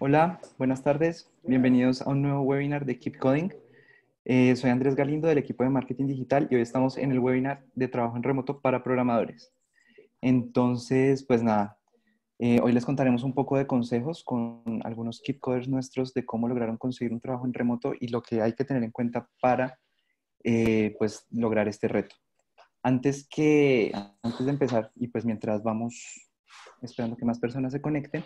Hola, buenas tardes. Bienvenidos a un nuevo webinar de Keep Coding. Eh, soy Andrés Galindo del equipo de marketing digital y hoy estamos en el webinar de trabajo en remoto para programadores. Entonces, pues nada, eh, hoy les contaremos un poco de consejos con algunos Keep Coders nuestros de cómo lograron conseguir un trabajo en remoto y lo que hay que tener en cuenta para eh, pues lograr este reto. Antes que antes de empezar y pues mientras vamos esperando que más personas se conecten,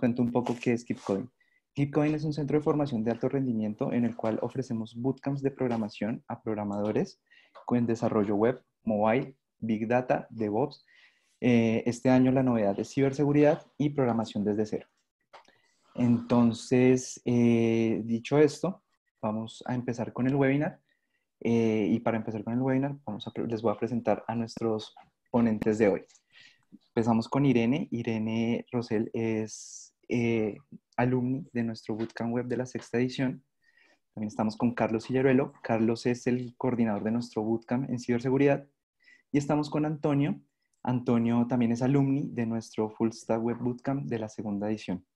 cuento un poco qué es KeepCoin. KeepCoin es un centro de formación de alto rendimiento en el cual ofrecemos bootcamps de programación a programadores con desarrollo web, mobile, big data, DevOps. Eh, este año la novedad es ciberseguridad y programación desde cero. Entonces, eh, dicho esto, vamos a empezar con el webinar. Eh, y para empezar con el webinar, vamos les voy a presentar a nuestros ponentes de hoy. Empezamos con Irene. Irene Rosel es eh, alumni de nuestro bootcamp web de la sexta edición. También estamos con Carlos Silleruelo. Carlos es el coordinador de nuestro bootcamp en ciberseguridad. Y estamos con Antonio. Antonio también es alumni de nuestro Full Stack Web Bootcamp de la segunda edición.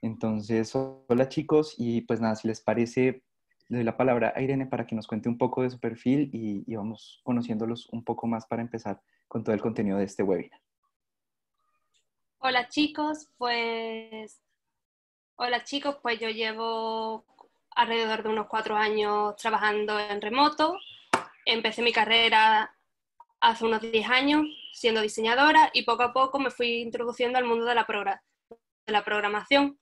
Entonces, hola chicos y pues nada, si les parece, le doy la palabra a Irene para que nos cuente un poco de su perfil y vamos conociéndolos un poco más para empezar con todo el contenido de este webinar. Hola chicos, pues hola chicos, pues yo llevo alrededor de unos cuatro años trabajando en remoto. Empecé mi carrera hace unos diez años siendo diseñadora y poco a poco me fui introduciendo al mundo de la, de la programación.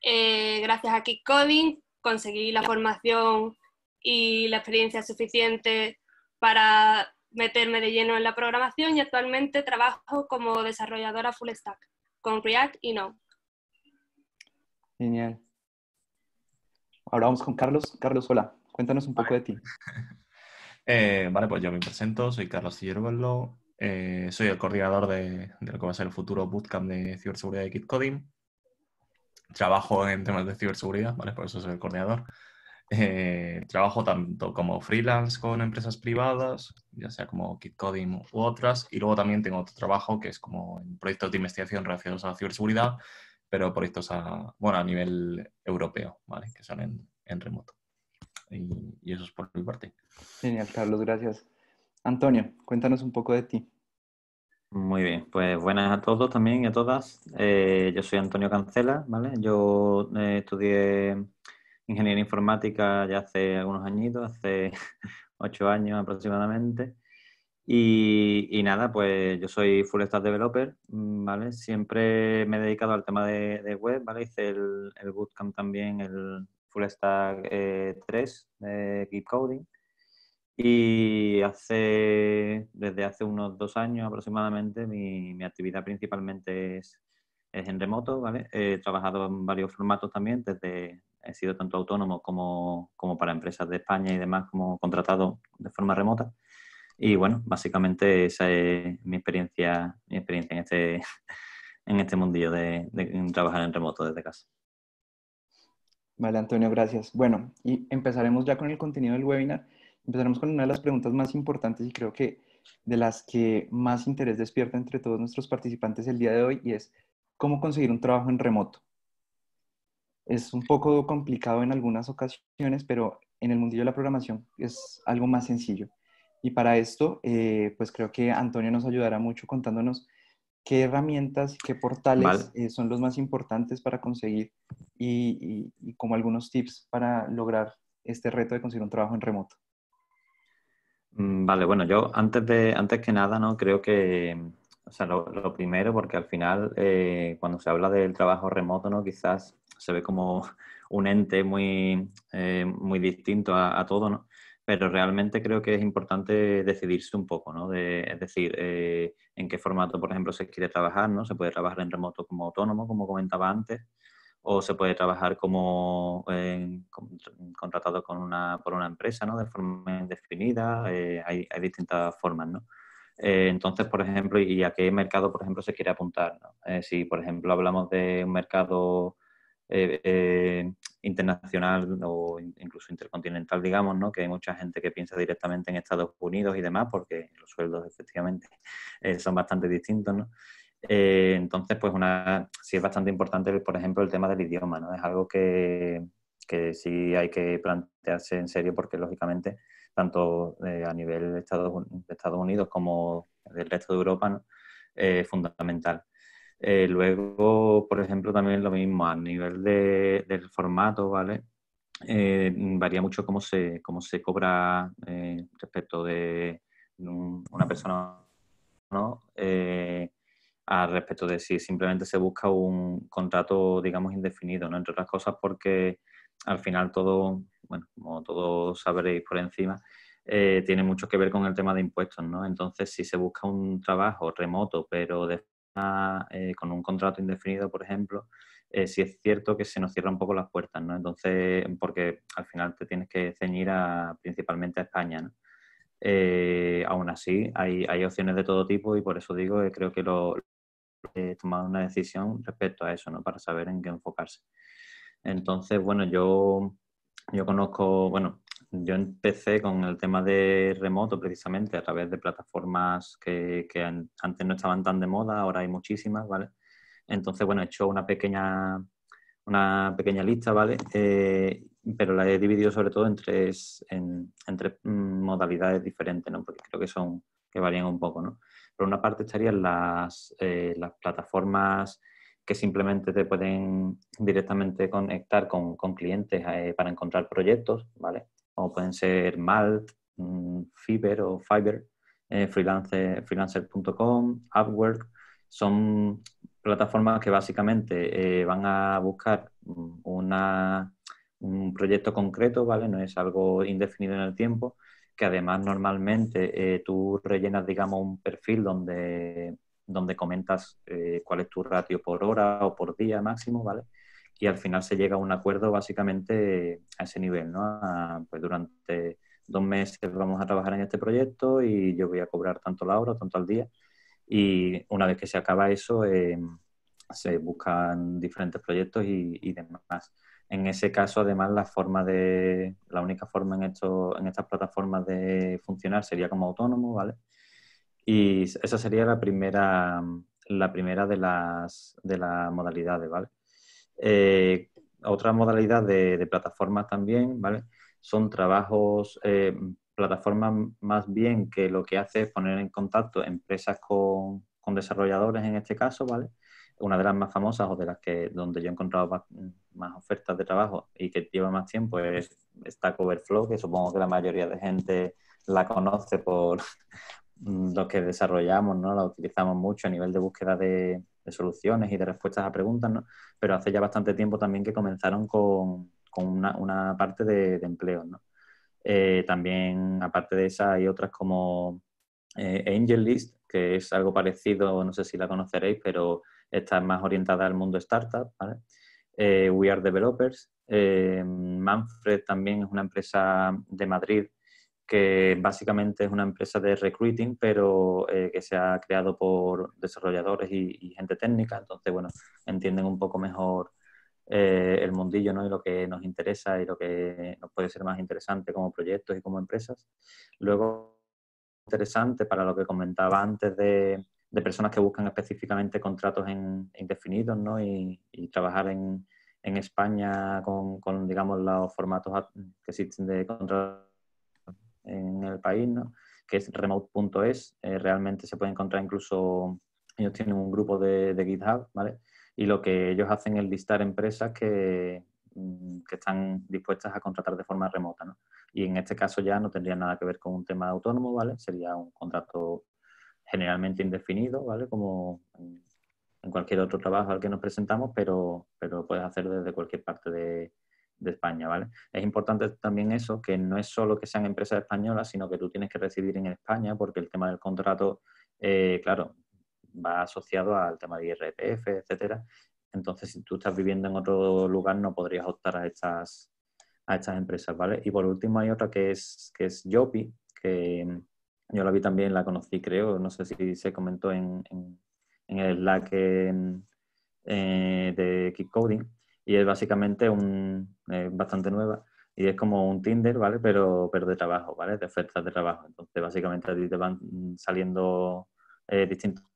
Eh, gracias a Kick Coding conseguí la formación y la experiencia suficiente para meterme de lleno en la programación y actualmente trabajo como desarrolladora full stack con React y no Genial. Ahora vamos con Carlos. Carlos, hola, cuéntanos un poco de ti. Eh, vale, pues yo me presento, soy Carlos Ciervelo, eh, soy el coordinador de, lo que va a ser el futuro bootcamp de ciberseguridad de Coding Trabajo en temas de ciberseguridad, Por eso soy el coordinador. Eh, trabajo tanto como freelance con empresas privadas, ya sea como Kit Coding u otras, y luego también tengo otro trabajo que es como en proyectos de investigación relacionados a la ciberseguridad, pero proyectos a, bueno, a nivel europeo, ¿vale? que son en, remoto. Y, eso es por mi parte. Genial, Carlos, gracias. Antonio, cuéntanos un poco de ti. Muy bien, pues buenas a todos también y a todas. Eh, yo soy Antonio Cancela, ¿vale? Yo eh, estudié ingeniería informática ya hace algunos añitos, hace ocho años aproximadamente. Y, nada, pues yo soy full stack developer, mm, ¿vale? Siempre me he dedicado al tema de, web, ¿vale? Hice el, bootcamp también, el full stack 3 eh, de Keep Coding. Y hace, desde hace unos dos años aproximadamente, mi, actividad principalmente es, en remoto, ¿vale? He trabajado en varios formatos también, desde he sido tanto autónomo como, como, para empresas de España y demás, como contratado de forma remota. Y bueno, básicamente esa es mi experiencia, mi experiencia en este, en este mundillo de, de trabajar en remoto desde casa. Vale, Antonio, gracias. Bueno, y empezaremos ya con el contenido del webinar. Empezaremos con una de las preguntas más importantes y creo que de las que más interés despierta entre todos nuestros participantes el día de hoy y es cómo conseguir un trabajo en remoto es un poco complicado en algunas ocasiones, pero en el mundillo de la programación es algo más sencillo. Y para esto, eh, pues creo que Antonio nos ayudará mucho contándonos qué herramientas qué portales eh, son los más importantes para conseguir y, como algunos tips para lograr este reto de conseguir un trabajo en remoto. Mm, vale, bueno, yo antes, de, antes que nada, ¿no? creo que o sea, lo, primero, porque al final, eh, cuando se habla del trabajo remoto, ¿no? quizás se ve como un ente muy, eh, muy distinto a, todo, ¿no? Pero realmente creo que es importante decidirse un poco, ¿no? es decir, eh, en qué formato, por ejemplo, se quiere trabajar, ¿no? Se puede trabajar en remoto como autónomo, como comentaba antes, o se puede trabajar como eh, contratado con una, por una empresa, ¿no? De forma indefinida, hay, distintas formas, ¿no? entonces, por ejemplo, ¿y a qué mercado, por ejemplo, se quiere apuntar? si, por ejemplo, hablamos de un mercado eh, eh, internacional o incluso intercontinental, digamos, ¿no? que hay mucha gente que piensa directamente en Estados Unidos y demás, porque los sueldos efectivamente eh, son bastante distintos. ¿no? entonces, pues una, sí es bastante importante, por ejemplo, el tema del idioma, ¿no? es algo que, que sí hay que plantearse en serio porque lógicamente tanto a nivel de Estados, Unidos como del resto de Europa es fundamental. Eh, luego, por ejemplo, también lo mismo a nivel de, del formato, ¿vale? Eh, varía mucho cómo se, cómo se cobra eh, respecto de una persona ¿no? respecto de si simplemente se busca un contrato, digamos, indefinido, ¿no? Entre otras cosas porque al final todo, bueno, como todos sabréis por encima, tiene mucho que ver con el tema de impuestos, ¿no? Entonces, si se busca un trabajo remoto, pero de eh, con un contrato indefinido, por ejemplo, eh, si es cierto que se nos cierran un poco las puertas, ¿no? Entonces, porque al final te tienes que ceñir a, principalmente a España, eh, aún así, hay, opciones de todo tipo y por eso digo creo que lo, he tomado una decisión respecto a eso, ¿no? Para saber en qué enfocarse. Entonces, bueno, yo, yo conozco, bueno, yo empecé con el tema de remoto precisamente a través de plataformas que, antes no estaban tan de moda, ahora hay muchísimas, ¿vale? Entonces, bueno, he hecho una pequeña, una pequeña lista, ¿vale? Eh, pero la he dividido sobre todo en tres, en, mm, modalidades diferentes, ¿no? Porque creo que son, que varían un poco, ¿no? Por una parte estarían las, eh, las plataformas que simplemente te pueden directamente conectar con, clientes eh, para encontrar proyectos, ¿vale? o pueden ser Malt, mm, Fiber o Fiverr, eh, freelancer.com, Upwork, son plataformas que básicamente eh, van a buscar mm, una, un proyecto concreto, ¿vale? No es algo indefinido en el tiempo, que además normalmente eh, tú rellenas, digamos, un perfil donde, donde comentas cuál es tu ratio por hora o por día máximo, ¿vale? y al final se llega a un acuerdo básicamente a ese nivel, ¿no? pues durante dos meses vamos a trabajar en este proyecto y yo voy a cobrar tanto la hora, tanto al día. Y una vez que se acaba eso, em, se buscan diferentes proyectos y, y, demás. En ese caso, además, la forma de, la única forma en, esto, en estas plataformas de funcionar sería como autónomo, ¿vale? Y esa sería la primera, la primera de las, de las modalidades, ¿vale? Eh, otra modalidad de, plataformas también, ¿vale? Son trabajos, eh, plataformas más bien que lo que hace es poner en contacto empresas con, desarrolladores en este caso, ¿vale? Una de las más famosas o de las que donde yo he encontrado más, ofertas de trabajo y que lleva más tiempo es Stack Overflow, que supongo que la mayoría de gente la conoce por, los que desarrollamos, ¿no? La utilizamos mucho a nivel de búsqueda de, de soluciones y de respuestas a preguntas, pero hace ya bastante tiempo también que comenzaron con, una, parte de, empleo. empleos. ¿no? Eh, también, aparte de esa, hay otras como eh, Angel List, que es algo parecido, no sé si la conoceréis, pero está más orientada al mundo startup. Eh, We Are Developers. Manfred también es una empresa de Madrid que básicamente es una empresa de recruiting, pero eh, que se ha creado por desarrolladores y, gente técnica. Entonces, bueno, entienden un poco mejor eh, el mundillo ¿no? y lo que nos interesa y lo que nos puede ser más interesante como proyectos y como empresas. Luego, interesante para lo que comentaba antes de, personas que buscan específicamente contratos en, indefinidos ¿no? y, trabajar en, España con, con, digamos, los formatos que existen de contratos en el país, que es remote.es. Eh, realmente se puede encontrar incluso, ellos tienen un grupo de, GitHub, ¿vale? Y lo que ellos hacen es listar empresas que, mm, que están dispuestas a contratar de forma remota, ¿no? Y en este caso ya no tendría nada que ver con un tema autónomo, ¿vale? Sería un contrato generalmente indefinido, ¿vale? Como en cualquier otro trabajo al que nos presentamos, pero, pero puedes hacer desde cualquier parte de, de España, ¿vale? Es importante también eso, que no es solo que sean empresas españolas, sino que tú tienes que residir en España porque el tema del contrato, eh, claro, va asociado al tema de IRPF, etcétera. Entonces, si tú estás viviendo en otro lugar, no podrías optar a estas, a estas empresas, ¿vale? Y por último hay otra que es, que es Yopi, que yo la vi también, la conocí, creo, no sé si se comentó en, en, el Slack eh, de Kick Coding y es básicamente un, eh, bastante nueva y es como un Tinder, ¿vale? Pero, pero de trabajo, ¿vale? De ofertas de trabajo. Entonces, básicamente a ti te van saliendo eh, distintos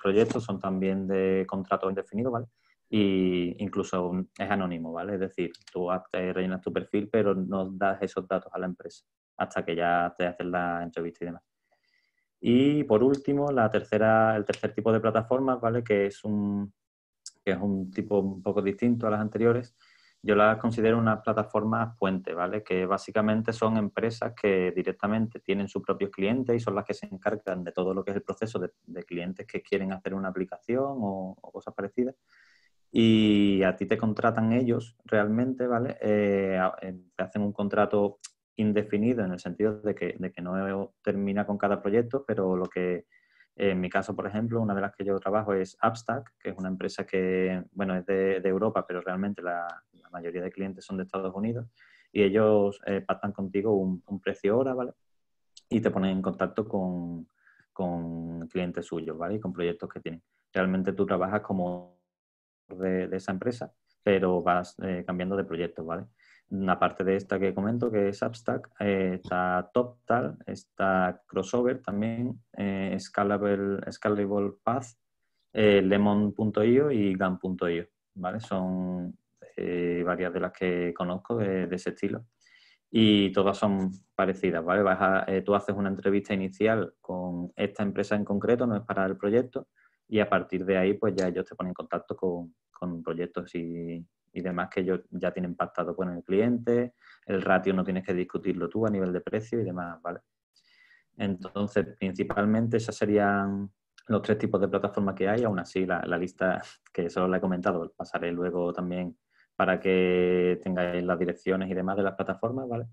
proyectos, son también de contrato indefinido, ¿vale? Y incluso es anónimo, ¿vale? Es decir, tú rellenas tu perfil, pero no das esos datos a la empresa hasta que ya te hacen la entrevista y demás. Y por último, la tercera, el tercer tipo de plataformas, ¿vale? Que es un, que es un tipo un poco distinto a las anteriores, yo la considero una plataforma puente, ¿vale? Que básicamente son empresas que directamente tienen sus propios clientes y son las que se encargan de todo lo que es el proceso de, clientes que quieren hacer una aplicación o, cosas parecidas. Y a ti te contratan ellos realmente, ¿vale? Eh, eh, te hacen un contrato indefinido en el sentido de que no termina con cada proyecto, pero lo que en mi caso, por ejemplo, una de las que yo trabajo es Upstack, que es una empresa que, bueno, es de, Europa, pero realmente la, mayoría de clientes son de Estados Unidos. Y ellos eh, pactan contigo un, precio hora, ¿vale? Y te ponen en contacto con, clientes suyos, ¿vale? Y con proyectos que tienen. Realmente tú trabajas como de, esa empresa, pero vas eh, cambiando de proyectos, ¿vale? parte de esta que comento, que es abstract eh, está TopTal, está Crossover también, eh, Scalable, Scalable Path, eh, Lemon.io y Gun.io, ¿vale? Son varias de las que conozco de, ese estilo y todas son parecidas, tú haces una entrevista inicial con esta empresa en concreto, no es para el proyecto, y a partir de ahí pues ya ellos te ponen en contacto con, con proyectos y y demás que ellos ya tienen pactado con el cliente, el ratio no tienes que discutirlo tú a nivel de precio y demás, ¿vale? Entonces, principalmente esos serían los tres tipos de plataformas que hay, aún así la, lista que solo le he comentado, pasaré luego también para que tengáis las direcciones y demás de las plataformas, ¿vale?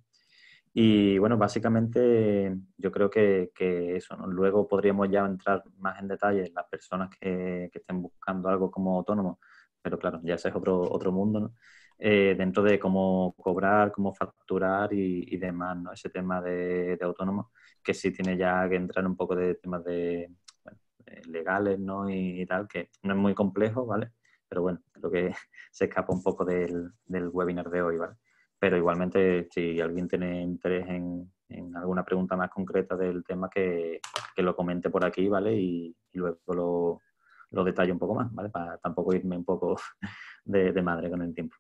Y bueno, básicamente yo creo que, eso, Luego podríamos ya entrar más en detalle las personas que estén buscando algo como autónomo, pero claro, ya ese es otro, otro mundo, ¿no? Eh, dentro de cómo cobrar, cómo facturar y, demás, ¿no? Ese tema de, autónomo, que sí tiene ya que entrar un poco de temas de, legales, ¿no? Y, tal, que no es muy complejo, ¿vale? Pero bueno, creo que se escapa un poco del, webinar de hoy, ¿vale? Pero igualmente, si alguien tiene interés en, alguna pregunta más concreta del tema, que, lo comente por aquí, ¿vale? y luego lo, lo detalle un poco más, ¿vale? Para tampoco irme un poco de, madre con el tiempo.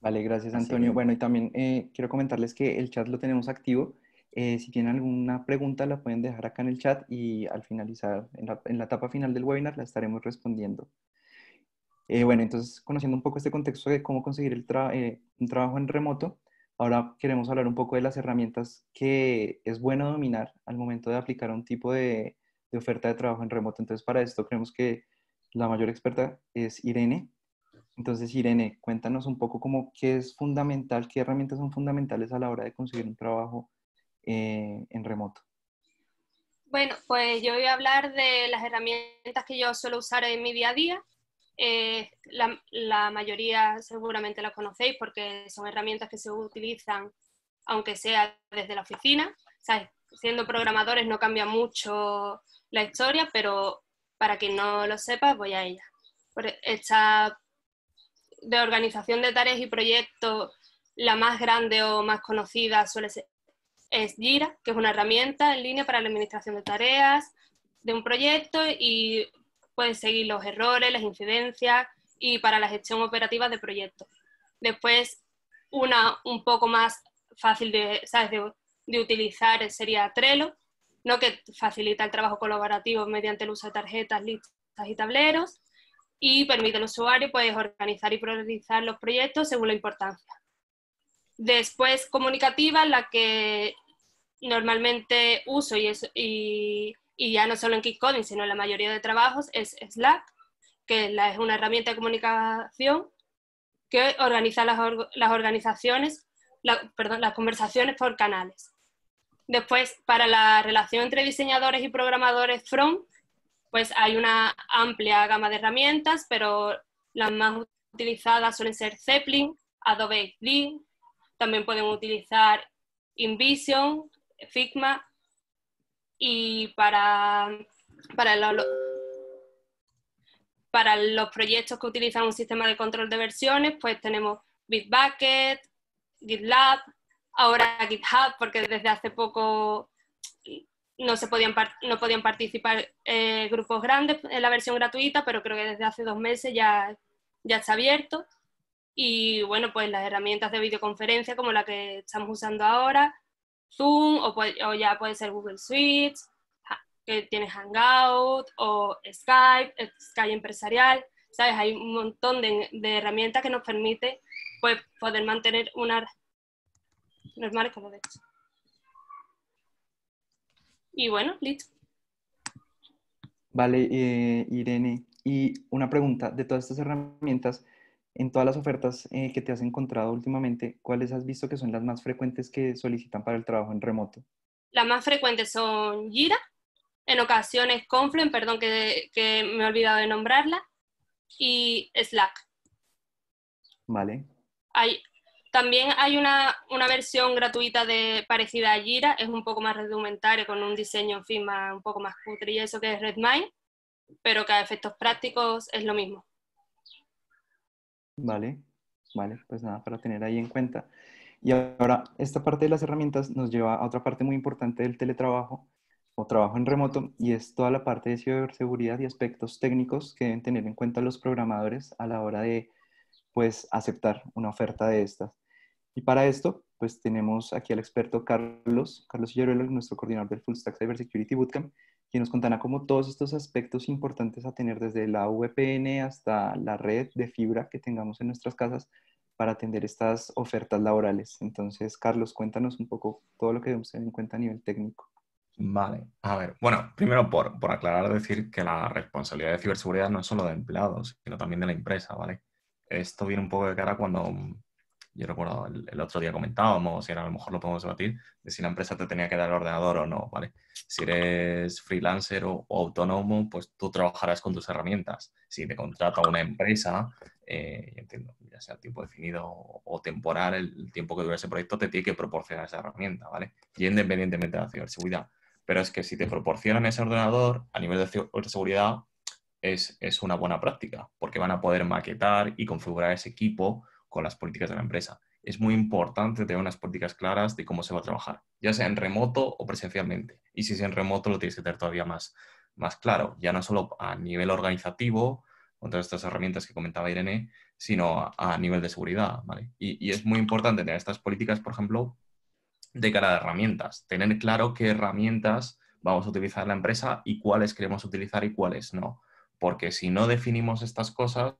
Vale, gracias Antonio. Bueno, y también eh, quiero comentarles que el chat lo tenemos activo. Eh, si tienen alguna pregunta, la pueden dejar acá en el chat y al finalizar, en la, etapa final del webinar, la estaremos respondiendo. Eh, bueno, entonces, conociendo un poco este contexto de cómo conseguir un trabajo en remoto, ahora queremos hablar un poco de las herramientas que es bueno dominar al momento de aplicar un tipo de, oferta de trabajo en remoto. Entonces, para esto creemos que la mayor experta es Irene. Entonces, Irene, cuéntanos un poco cómo, qué es fundamental, qué herramientas son fundamentales a la hora de conseguir un trabajo eh, en remoto. Bueno, pues yo voy a hablar de las herramientas que yo suelo usar en mi día a día. Eh, la, mayoría seguramente las conocéis porque son herramientas que se utilizan aunque sea desde la oficina. ¿sabes? siendo programadores no cambia mucho la historia, pero para quien no lo sepa, voy a ella. Esta de organización de tareas y proyectos, la más grande o más conocida suele ser es Jira, que es una herramienta en línea para la administración de tareas de un proyecto y puedes seguir los errores, las incidencias y para la gestión operativa de proyectos. Después, una un poco más fácil de, ¿sabes? de de utilizar sería Trello, ¿no? que facilita el trabajo colaborativo mediante el uso de tarjetas, listas y tableros y permite al usuario pues, organizar y priorizar los proyectos según la importancia. Después, comunicativa, la que normalmente uso y, es, y, ya no solo en Coding sino en la mayoría de trabajos, es Slack, que es una herramienta de comunicación que organiza las, organizaciones, perdón, las conversaciones por canales. Después, para la relación entre diseñadores y programadores From, pues hay una amplia gama de herramientas, pero las más utilizadas suelen ser Zeppelin, Adobe XD, también pueden utilizar InVision, Figma y para, para, para los proyectos que utilizan un sistema de control de versiones, pues tenemos Bitbucket, GitLab, ahora GitHub, porque desde hace poco no, se podían, no podían participar eh, grupos grandes en la versión gratuita, pero creo que desde hace dos meses ya, ya está abierto. Y bueno, pues las herramientas de videoconferencia como la que estamos usando ahora, Zoom o, ya puede ser Google Suite, que tiene Hangout o Skype, eh, Skype empresarial, ¿sabes? Hay un montón de, herramientas que nos permite pues, poder mantener una normales como de hecho. Y bueno, listo. Vale, eh, Irene. Y una pregunta, de todas estas herramientas, en todas las ofertas eh, que te has encontrado últimamente, ¿cuáles has visto que son las más frecuentes que solicitan para el trabajo en remoto? Las más frecuentes son Gira, en ocasiones Confluent, perdón que, que me he olvidado de nombrarla, y Slack. Vale. Hay también hay una, versión gratuita de parecida a Jira, es un poco más rudimentaria, con un diseño, en fin, más, un poco más cutre y eso que es Redmine, pero que a efectos prácticos es lo mismo. Vale, vale, pues nada, para tener ahí en cuenta. Y ahora, esta parte de las herramientas nos lleva a otra parte muy importante del teletrabajo o trabajo en remoto y es toda la parte de ciberseguridad y aspectos técnicos que deben tener en cuenta los programadores a la hora de pues aceptar una oferta de estas. Y para esto, pues tenemos aquí al experto Carlos, Carlos Illaruelo, nuestro coordinador del Full Stack Cybersecurity Bootcamp, quien nos contará cómo todos estos aspectos importantes a tener desde la VPN hasta la red de fibra que tengamos en nuestras casas para atender estas ofertas laborales. Entonces, Carlos, cuéntanos un poco todo lo que debemos tener en cuenta a nivel técnico. Vale, a ver, bueno, primero por, por aclarar, decir que la responsabilidad de ciberseguridad no es solo de empleados, sino también de la empresa, ¿vale? Esto viene un poco de cara cuando yo recuerdo el, otro día comentábamos, y ahora a lo mejor lo podemos debatir, de si la empresa te tenía que dar el ordenador o no, ¿vale? Si eres freelancer o, autónomo, pues tú trabajarás con tus herramientas. Si te contrata una empresa, eh, entiendo, ya sea tiempo definido o temporal, el, tiempo que dura ese proyecto te tiene que proporcionar esa herramienta, ¿vale? Y independientemente de la ciberseguridad. Pero es que si te proporcionan ese ordenador, a nivel de ciberseguridad, es, es una buena práctica, porque van a poder maquetar y configurar ese equipo con las políticas de la empresa. Es muy importante tener unas políticas claras de cómo se va a trabajar, ya sea en remoto o presencialmente. Y si es en remoto, lo tienes que tener todavía más, más claro, ya no solo a nivel organizativo, con todas estas herramientas que comentaba Irene, sino a, nivel de seguridad. Y, y es muy importante tener estas políticas, por ejemplo, de cara a herramientas, tener claro qué herramientas vamos a utilizar la empresa y cuáles queremos utilizar y cuáles no. Porque si no definimos estas cosas,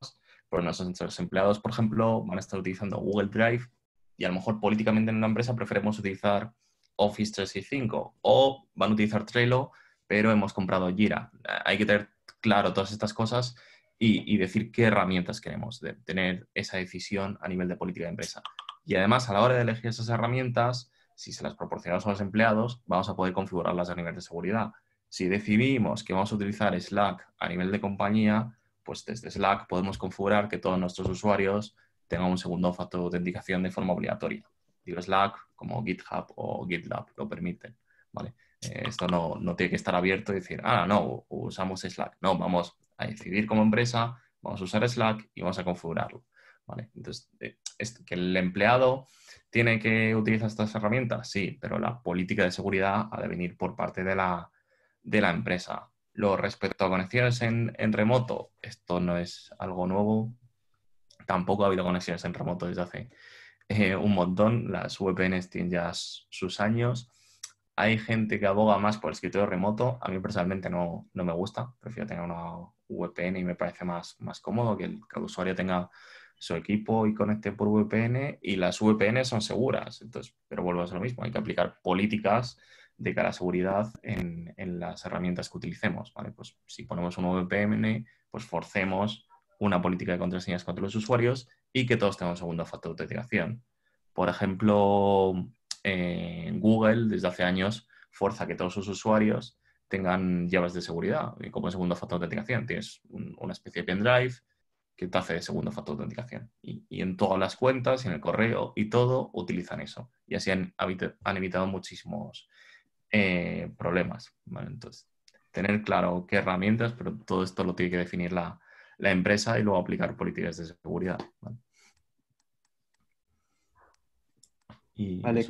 pues nuestros empleados, por ejemplo, van a estar utilizando Google Drive y a lo mejor políticamente en una empresa preferimos utilizar Office 365 o van a utilizar Trello, pero hemos comprado Jira. Eh, hay que tener claro todas estas cosas y, y decir qué herramientas queremos, de tener esa decisión a nivel de política de empresa. Y además, a la hora de elegir esas herramientas, si se las proporcionamos a los empleados, vamos a poder configurarlas a nivel de seguridad. Si decidimos que vamos a utilizar Slack a nivel de compañía, pues desde Slack podemos configurar que todos nuestros usuarios tengan un segundo factor de autenticación de forma obligatoria. Digo Slack, como GitHub o GitLab lo permiten. ¿vale? Eh, esto no, tiene que estar abierto y decir, ah, no, usamos Slack. No, vamos a decidir como empresa, vamos a usar Slack y vamos a configurarlo. Entonces, eh, que el empleado tiene que utilizar estas herramientas, sí, pero la política de seguridad ha de venir por parte de la, de la empresa. Lo respecto a conexiones en, remoto, esto no es algo nuevo. Tampoco ha habido conexiones en remoto desde hace eh, un montón. Las VPNs tienen ya sus años. Hay gente que aboga más por el escritorio remoto. A mí personalmente no, me gusta. Prefiero tener una VPN y me parece más, más cómodo que el, usuario tenga su equipo y conecte por VPN. Y las VPN son seguras. Entonces, pero vuelvo a lo mismo. Hay que aplicar políticas de cara a seguridad en, las herramientas que utilicemos. Pues si ponemos un VPN, pues forcemos una política de contraseñas contra los usuarios y que todos tengan segundo factor de autenticación. Por ejemplo, eh, Google desde hace años forza que todos sus usuarios tengan llaves de seguridad como como segundo factor de autenticación. Tienes una especie de pendrive que te hace de segundo factor de autenticación. Y, en todas las cuentas, en el correo y todo, utilizan eso. Y así han, han evitado muchísimos eh, problemas. Entonces, tener claro qué herramientas, pero todo esto lo tiene que definir la, la empresa y luego aplicar políticas de seguridad. ¿vale?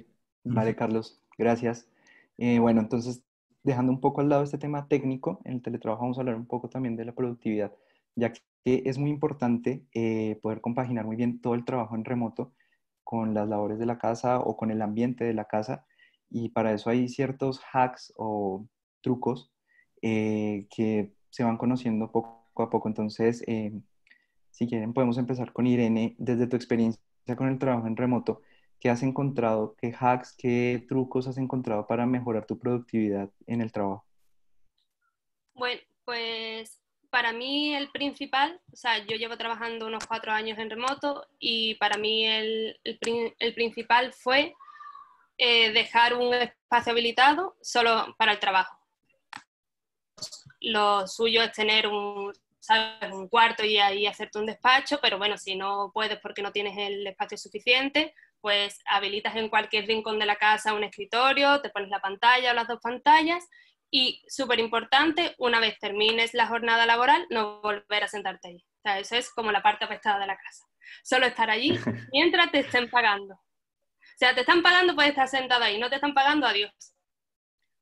vale, Carlos, gracias. Eh, bueno, entonces, dejando un poco al lado este tema técnico, en el teletrabajo vamos a hablar un poco también de la productividad, ya que es muy importante eh, poder compaginar muy bien todo el trabajo en remoto con las labores de la casa o con el ambiente de la casa y para eso hay ciertos hacks o trucos eh, que se van conociendo poco a poco. Entonces, eh, si quieren, podemos empezar con Irene, desde tu experiencia con el trabajo en remoto, ¿qué has encontrado? ¿Qué hacks, qué trucos has encontrado para mejorar tu productividad en el trabajo? Bueno, pues para mí el principal, o sea, yo llevo trabajando unos cuatro años en remoto y para mí el principal fue eh, dejar un espacio habilitado solo para el trabajo. Lo suyo es tener un, un cuarto y ahí hacerte un despacho, pero bueno, si no puedes porque no tienes el espacio suficiente, pues habilitas en cualquier rincón de la casa un escritorio, te pones la pantalla o las dos pantallas y, súper importante, una vez termines la jornada laboral, no volver a sentarte ahí. eso es como la parte apestada de la casa. Solo estar allí mientras te estén pagando sea, te están pagando puedes estar sentada ahí, no te están pagando, adiós.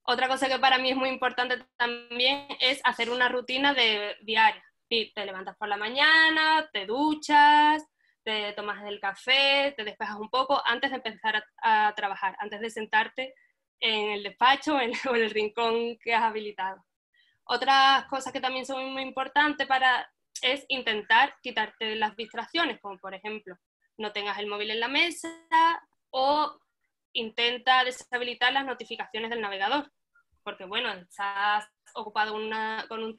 Otra cosa que para mí es muy importante también es hacer una rutina de diaria. te levantas por la mañana, te duchas, te tomas el café, te despejas un poco antes de empezar a, trabajar, antes de sentarte en el despacho o en, el rincón que has habilitado. Otras cosas que también son muy importantes para, es intentar quitarte las distracciones, como por ejemplo, no tengas el móvil en la mesa, o intenta deshabilitar las notificaciones del navegador, porque bueno, estás ocupado una, con, un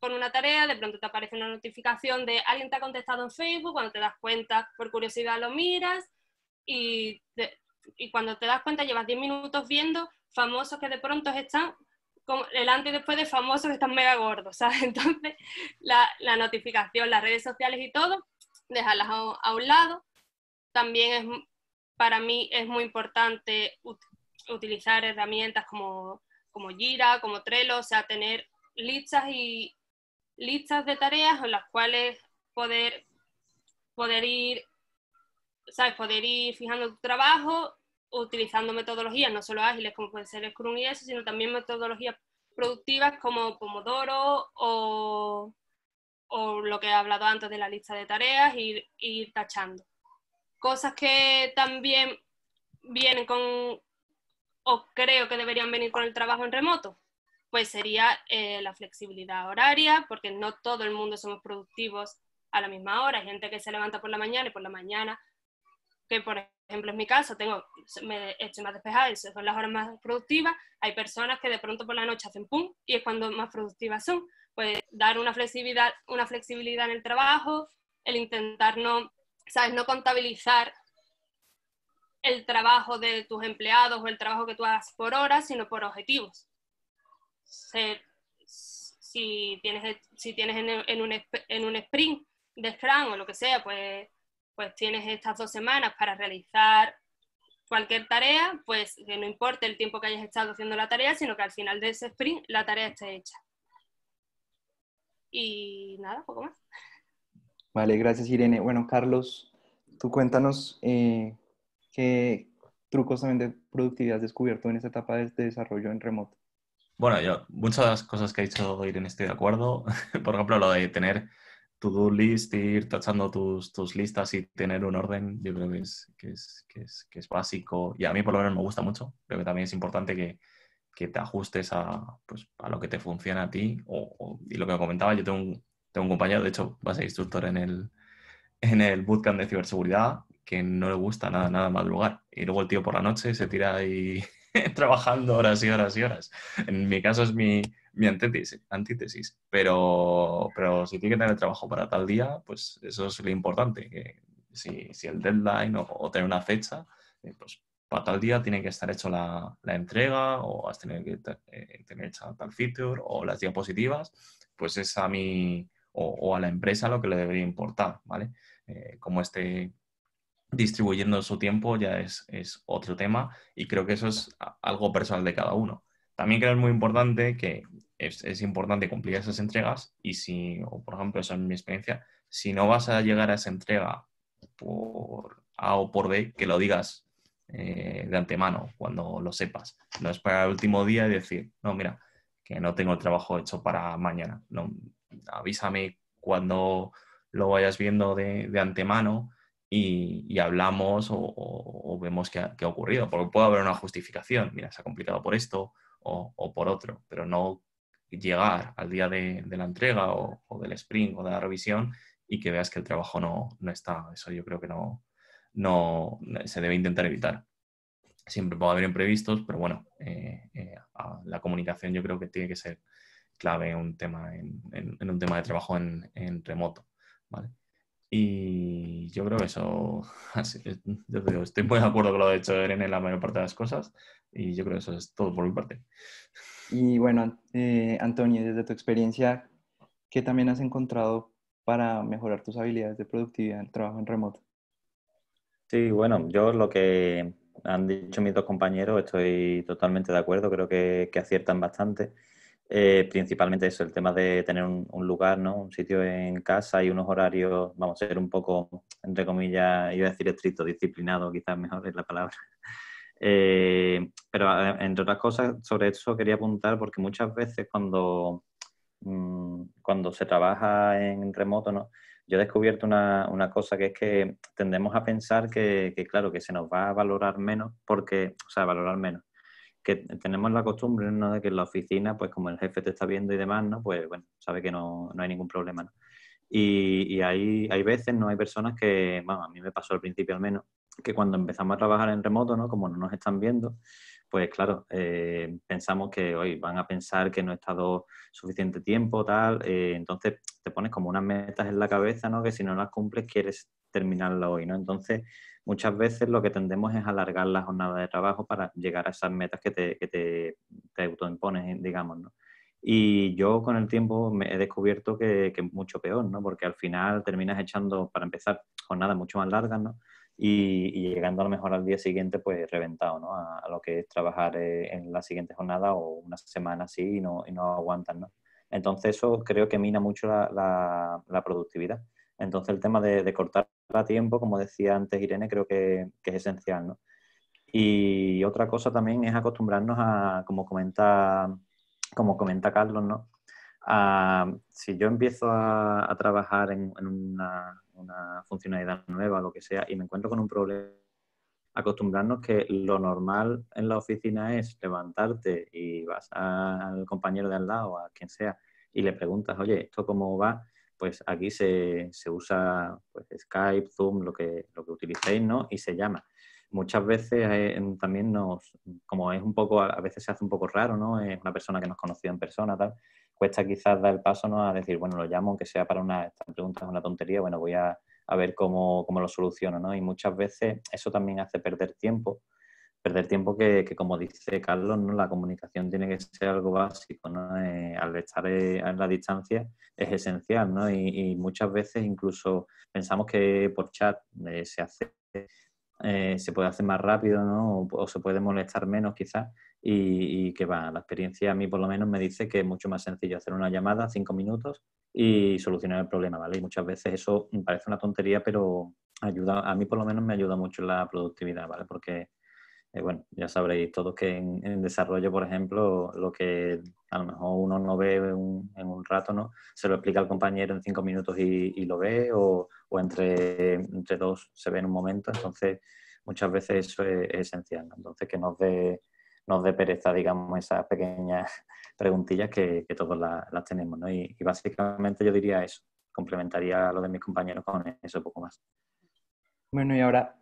con, una tarea, de pronto te aparece una notificación de alguien te ha contestado en Facebook, cuando te das cuenta, por curiosidad lo miras y, cuando te das cuenta llevas 10 minutos viendo famosos que de pronto están el antes y después de famosos que están mega gordos, ¿sabes? Entonces, la, notificación, las redes sociales y todo, dejarlas a, a, un lado. También es para mí es muy importante utilizar herramientas como, como Jira, como Trello, o sea, tener listas y listas de tareas en las cuales poder, poder ir, Poder ir fijando tu trabajo utilizando metodologías, no solo ágiles como pueden ser Scrum y eso, sino también metodologías productivas como Pomodoro o, lo que he hablado antes de la lista de tareas, ir tachando cosas que también vienen con, o creo que deberían venir con el trabajo en remoto, pues sería eh, la flexibilidad horaria, porque no todo el mundo somos productivos a la misma hora. Hay gente que se levanta por la mañana y por la mañana, que por ejemplo en mi caso, tengo, me hecho más despejada y son las horas más productivas. Hay personas que de pronto por la noche hacen pum y es cuando más productivas son. Pues dar una flexibilidad, una flexibilidad en el trabajo, el intentar no ¿sabes? No contabilizar el trabajo de tus empleados o el trabajo que tú hagas por horas, sino por objetivos. si tienes, si tienes en, un, sprint de Scrum o lo que sea, pues, pues tienes estas dos semanas para realizar cualquier tarea, pues que no importe el tiempo que hayas estado haciendo la tarea, sino que al final de ese sprint la tarea esté hecha. Y nada, poco más. Vale, gracias Irene. Bueno, Carlos, tú cuéntanos eh, qué trucos también de productividad has descubierto en esta etapa de, desarrollo en remoto. Bueno, yo muchas de las cosas que ha dicho Irene estoy de acuerdo. Por ejemplo, lo de tener tu do list, ir tachando tus, listas y tener un orden, yo creo que es, que es, básico. Y a mí por lo menos me gusta mucho. Creo que también es importante que, te ajustes pues, a, lo que te funciona a ti. y lo que comentaba, yo tengo un, un compañero, de hecho, va a ser instructor en el, en el bootcamp de ciberseguridad, que no le gusta nada, nada lugar. Y luego el tío por la noche se tira ahí trabajando horas y horas y horas. En mi caso es mi, mi antítesis, Pero, pero si tiene que tener trabajo para tal día, pues eso es lo importante. Que si, el deadline o, tener una fecha, eh, pues para tal día tiene que estar hecho la, entrega o has tenido que eh, tener hecha tal feature o las diapositivas, pues es a mi o, a la empresa lo que le debería importar, ¿vale? Eh, como esté distribuyendo su tiempo ya es, otro tema y creo que eso es algo personal de cada uno. También creo que es muy importante que es, importante cumplir esas entregas y si, o por ejemplo, eso es mi experiencia, si no vas a llegar a esa entrega por A o por B, que lo digas eh, de antemano, cuando lo sepas. No es para el último día y decir, no, mira, que no tengo el trabajo hecho para mañana. No, avísame cuando lo vayas viendo de, antemano y, hablamos o, vemos qué ha, ocurrido, porque puede haber una justificación, mira, se ha complicado por esto o, por otro, pero no llegar al día de, la entrega o, del sprint o de la revisión y que veas que el trabajo no, está. Eso yo creo que no, no se debe intentar evitar. Siempre puede haber imprevistos, pero bueno, eh, eh, la comunicación yo creo que tiene que ser clave un tema en, un tema de trabajo en, remoto. ¿vale? Y yo creo que eso, estoy muy de acuerdo con lo de hecho en la mayor parte de las cosas y yo creo que eso es todo por mi parte. Y bueno, eh, Antonio, desde tu experiencia, ¿qué también has encontrado para mejorar tus habilidades de productividad en el trabajo en remoto? Sí, bueno, yo lo que han dicho mis dos compañeros estoy totalmente de acuerdo, creo que, que aciertan bastante. Eh, principalmente eso, el tema de tener un, lugar, ¿no? Un sitio en casa y unos horarios, vamos a ser un poco, entre comillas, iba a decir estricto, disciplinado, quizás mejor es la palabra. Eh, pero entre otras cosas, sobre eso quería apuntar porque muchas veces cuando, mm, cuando se trabaja en remoto, ¿no? Yo he descubierto una, una cosa que es que tendemos a pensar que, que, claro, que se nos va a valorar menos porque, o sea, valorar menos tenemos la costumbre, De que en la oficina, pues como el jefe te está viendo y demás, ¿no? Pues bueno, sabe que no, hay ningún problema, Y, y hay, veces, ¿no? Hay personas que, bueno, a mí me pasó al principio al menos, que cuando empezamos a trabajar en remoto, ¿no? Como no nos están viendo, pues claro, eh, pensamos que hoy van a pensar que no he estado suficiente tiempo, tal, eh, entonces te pones como unas metas en la cabeza, ¿no? Que si no las cumples quieres terminarla hoy, ¿no? Entonces, muchas veces lo que tendemos es alargar la jornada de trabajo para llegar a esas metas que te, que te, autoimpones, eh, digamos, ¿no? Y yo con el tiempo me he descubierto que, es mucho peor, ¿no? Porque al final terminas echando, para empezar, jornadas mucho más largas, ¿no? Y, llegando a lo mejor al día siguiente, pues reventado, ¿no? A, lo que es trabajar eh, en la siguiente jornada o una semana así y no, y no aguantas, Entonces eso creo que mina mucho la, productividad. Entonces el tema de cortar a tiempo, como decía antes Irene, creo que, es esencial. Y otra cosa también es acostumbrarnos a, como comenta, como comenta Carlos, ¿no? A, si yo empiezo a, trabajar en, una, una, funcionalidad nueva, lo que sea, y me encuentro con un problema, acostumbrarnos que lo normal en la oficina es levantarte y vas al compañero de al lado, a quien sea, y le preguntas, oye, ¿esto cómo va? pues aquí se, se usa pues, Skype, Zoom, lo que, lo que utilicéis, ¿no? Y se llama. Muchas veces eh, también nos, como es un poco, a veces se hace un poco raro, ¿no? Es una persona que nos conocía en persona, tal, cuesta quizás dar el paso, ¿no? A decir, bueno, lo llamo, aunque sea para una, pregunta es una tontería, bueno, voy a, a ver cómo, cómo, lo soluciono, ¿no? Y muchas veces eso también hace perder tiempo perder tiempo que, como dice Carlos, la comunicación tiene que ser algo básico, eh, al estar eh, en la distancia es esencial, Y, muchas veces incluso pensamos que por chat eh, se hace, se puede hacer más rápido, ¿no? O, se puede molestar menos quizás, y, que va, la experiencia a mí por lo menos me dice que es mucho más sencillo hacer una llamada, cinco minutos, y solucionar el problema, ¿vale? Y muchas veces eso me parece una tontería, pero ayuda, a mí por lo menos me ayuda mucho la productividad, ¿vale? Porque eh, bueno, ya sabréis todos que en, desarrollo, por ejemplo, lo que a lo mejor uno no ve en un rato, ¿no? Se lo explica al compañero en cinco minutos y, lo ve, o, entre, entre dos se ve en un momento. Entonces, muchas veces eso es, esencial. Entonces, que nos nos dé pereza, digamos, esas pequeñas preguntillas que, todos las tenemos, ¿no? Y, y, básicamente yo diría eso, complementaría lo de mis compañeros con eso un poco más. Bueno, y ahora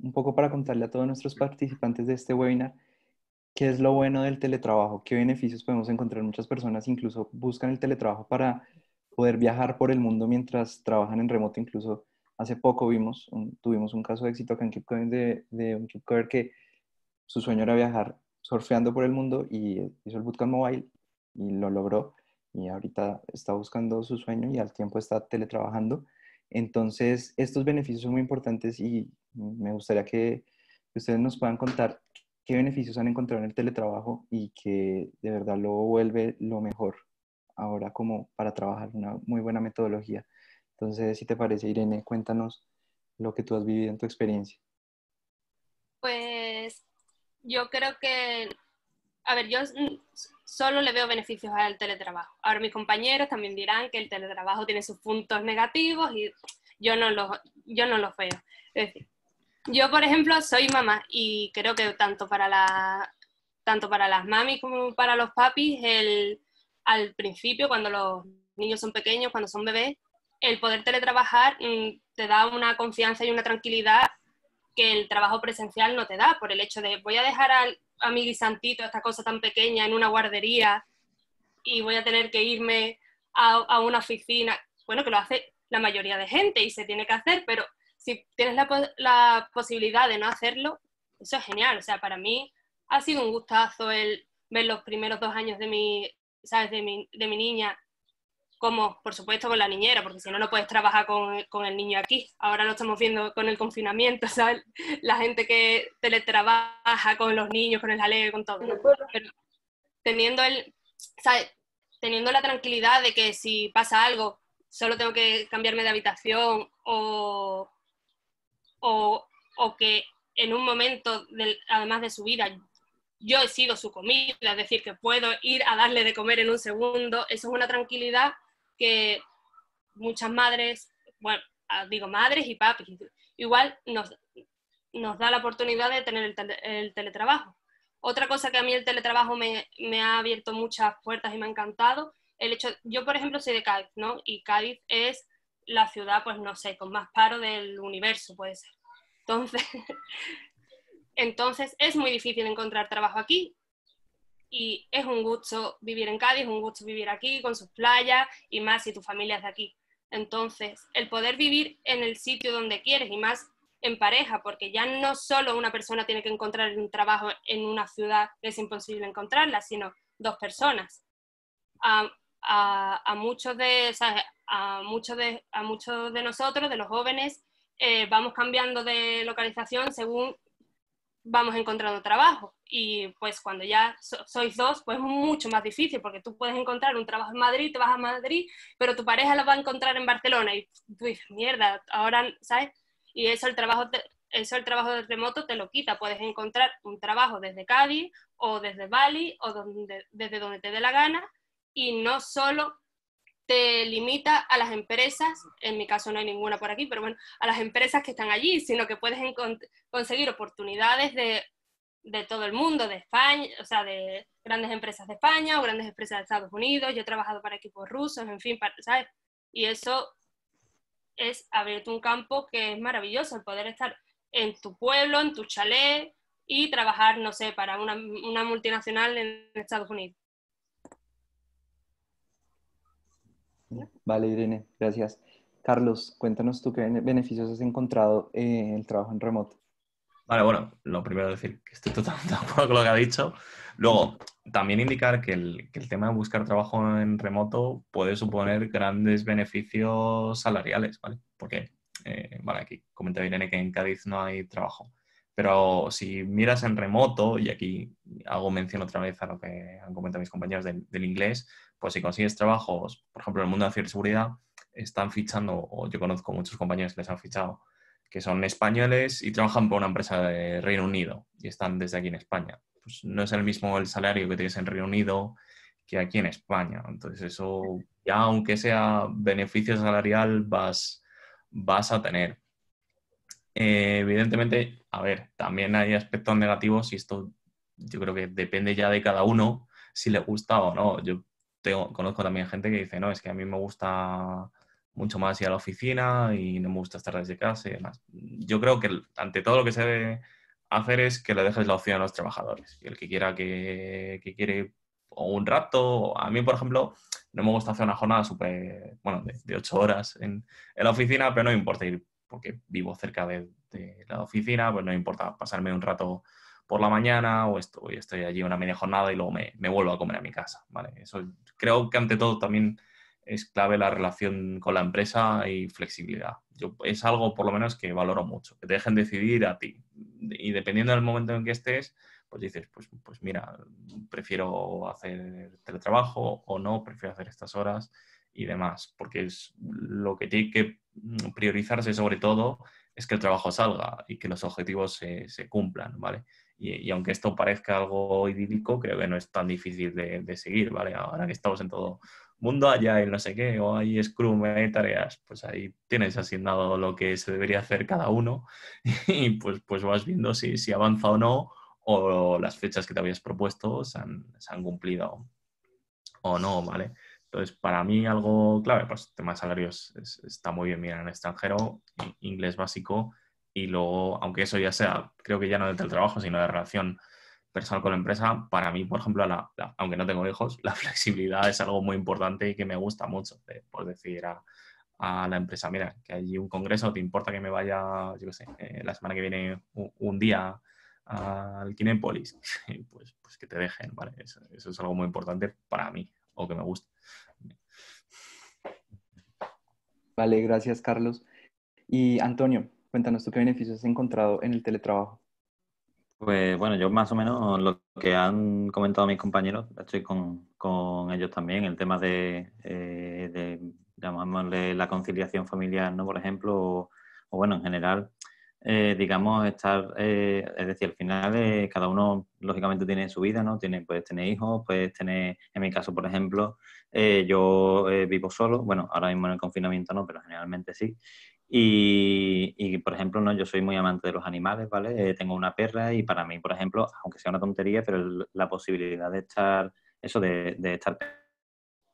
un poco para contarle a todos nuestros participantes de este webinar qué es lo bueno del teletrabajo, qué beneficios podemos encontrar. Muchas personas incluso buscan el teletrabajo para poder viajar por el mundo mientras trabajan en remoto. Incluso hace poco vimos, tuvimos un caso de éxito acá en de, un que su sueño era viajar surfeando por el mundo y hizo el Bootcamp Mobile y lo logró. Y ahorita está buscando su sueño y al tiempo está teletrabajando. Entonces, estos beneficios son muy importantes y me gustaría que ustedes nos puedan contar qué beneficios han encontrado en el teletrabajo y que de verdad lo vuelve lo mejor ahora como para trabajar, una muy buena metodología. Entonces, si te parece, Irene, cuéntanos lo que tú has vivido en tu experiencia. Pues yo creo que, a ver, yo solo le veo beneficios al teletrabajo. Ahora mis compañeros también dirán que el teletrabajo tiene sus puntos negativos y yo no los, yo no los veo. Es decir, yo, por ejemplo, soy mamá y creo que tanto para, la, tanto para las mamis como para los papis, al principio, cuando los niños son pequeños, cuando son bebés, el poder teletrabajar mm, te da una confianza y una tranquilidad que el trabajo presencial no te da, por el hecho de voy a dejar al, a mi guisantito, esta cosa tan pequeña, en una guardería y voy a tener que irme a, una oficina. Bueno, que lo hace la mayoría de gente y se tiene que hacer, pero si tienes la, la, posibilidad de no hacerlo, eso es genial. O sea, para mí ha sido un gustazo el ver los primeros dos años de mi, ¿sabes? De mi, de mi niña como por supuesto con la niñera, porque si no, no puedes trabajar con, el niño aquí. Ahora lo estamos viendo con el confinamiento, ¿sabes? La gente que teletrabaja con los niños, con el jaleo, con todo. Pero teniendo, el, ¿sabes? teniendo la tranquilidad de que si pasa algo, solo tengo que cambiarme de habitación o, o que en un momento, además de su vida, yo he sido su comida, es decir, que puedo ir a darle de comer en un segundo, eso es una tranquilidad que muchas madres, bueno, ah, digo madres y papis, igual nos, nos da la oportunidad de tener el, el, teletrabajo. Otra cosa que a mí el teletrabajo me, ha abierto muchas puertas y me ha encantado, el hecho, yo por ejemplo soy de Cádiz, ¿no? Y Cádiz es la ciudad, pues no sé, con más paro del universo, puede ser. Entonces, entonces es muy difícil encontrar trabajo aquí y es un gusto vivir en Cádiz, un gusto vivir aquí con sus playas y más si tu familia es de aquí. Entonces, el poder vivir en el sitio donde quieres y más en pareja, porque ya no solo una persona tiene que encontrar un trabajo en una ciudad que es imposible encontrarla, sino dos personas. A, muchos, de, A, muchos de, a muchos de nosotros, de los jóvenes, eh, vamos cambiando de localización según vamos encontrando trabajo. Y pues cuando ya sois dos, pues es mucho más difícil, porque tú puedes encontrar un trabajo en Madrid, te vas a Madrid, pero tu pareja lo va a encontrar en Barcelona. Y tú dices, mierda, ahora, ¿sabes? Y eso el trabajo... Eso el trabajo de remoto te lo quita. Puedes encontrar un trabajo desde Cádiz o desde Bali o donde, desde donde te dé la gana y no solo te limita a las empresas, en mi caso no hay ninguna por aquí, pero bueno, a las empresas que están allí, sino que puedes conseguir oportunidades de, todo el mundo, de España, o sea, de grandes empresas de España o grandes empresas de Estados Unidos. Yo he trabajado para equipos rusos, en fin, para, ¿sabes? Y eso es abrirte un campo que es maravilloso, el poder estar en tu pueblo, en tu chalet y trabajar, no sé, para una, una multinacional en Estados Unidos. Vale, Irene, gracias. Carlos, cuéntanos tú qué beneficios has encontrado en eh, el trabajo en remoto. Vale, bueno, lo primero decir que estoy totalmente de acuerdo con lo que ha dicho. Luego, también indicar que el, tema de buscar trabajo en remoto puede suponer grandes beneficios salariales, ¿vale? Porque, eh, vale, aquí comentaba Irene que en Cádiz no hay trabajo. Pero si miras en remoto, y aquí hago mención otra vez a lo que han comentado mis compañeros del, del inglés, pues si consigues trabajos, por ejemplo, en el mundo de la ciberseguridad, están fichando, o yo conozco muchos compañeros que les han fichado, que son españoles y trabajan por una empresa de Reino Unido y están desde aquí en España. Pues no es el mismo el salario que tienes en Reino Unido que aquí en España. Entonces eso, ya aunque sea beneficio salarial, vas, vas a tener. Eh, evidentemente, a ver, también hay aspectos negativos y esto yo creo que depende ya de cada uno si le gusta o no. Yo conozco también gente que dice, no, es que a mí me gusta mucho más ir a la oficina y no me gusta estar desde casa y demás. Yo creo que ante todo lo que se debe hacer es que le dejes la opción a los trabajadores. Y el que quiera que, que quiere un rato, a mí, por ejemplo, no me gusta hacer una jornada súper, bueno, de, ocho horas en, la oficina, pero no importa ir porque vivo cerca de, la oficina, pues no importa pasarme un rato por la mañana o estoy, estoy allí una media jornada y luego me, vuelvo a comer a mi casa, ¿vale? Eso creo que ante todo también es clave la relación con la empresa y flexibilidad. Yo, es algo por lo menos que valoro mucho, que te dejen decidir a ti. Y dependiendo del momento en que estés, pues dices, pues, pues mira, prefiero hacer teletrabajo o no, prefiero hacer estas horas y demás, porque es lo que tiene que priorizarse sobre todo es que el trabajo salga y que los objetivos se, se cumplan, ¿vale? Y, aunque esto parezca algo idílico, creo que no es tan difícil de, seguir, ¿vale? Ahora que estamos en todo mundo, allá y no sé qué, o hay Scrum, hay tareas, pues ahí tienes asignado lo que se debería hacer cada uno y pues, pues vas viendo si, si avanza o no, o las fechas que te habías propuesto se han, se han cumplido o no, ¿vale? Entonces, para mí algo clave, pues el tema de salarios está muy bien, mira, en extranjero, inglés básico, y luego, aunque eso ya sea, creo que ya no del trabajo, sino de relación personal con la empresa, para mí, por ejemplo, la, aunque no tengo hijos, la flexibilidad es algo muy importante y que me gusta mucho, eh, por decir a, la empresa, mira, que hay un congreso, ¿te importa que me vaya, yo qué sé, eh, la semana que viene un, día al Kinépolis? pues, pues que te dejen, ¿vale? Eso, eso es algo muy importante para mí, o que me gusta. Vale, gracias, Carlos. Y Antonio, Cuéntanos tú qué beneficios has encontrado en el teletrabajo. Pues bueno, yo más o menos lo que han comentado mis compañeros, estoy con, ellos también, el tema de, eh, la conciliación familiar, ¿no? Por ejemplo, o, bueno, en general, eh, digamos, estar, eh, es decir, al final eh, cada uno lógicamente tiene su vida, ¿no? Tiene, puedes tener hijos, puedes tener, en mi caso, por ejemplo, yo vivo solo, bueno, ahora mismo en el confinamiento no, pero generalmente sí, y, por ejemplo, no, yo soy muy amante de los animales, ¿vale? Eh, tengo una perra y para mí, por ejemplo, aunque sea una tontería, pero la posibilidad de estar, eso de, de estar,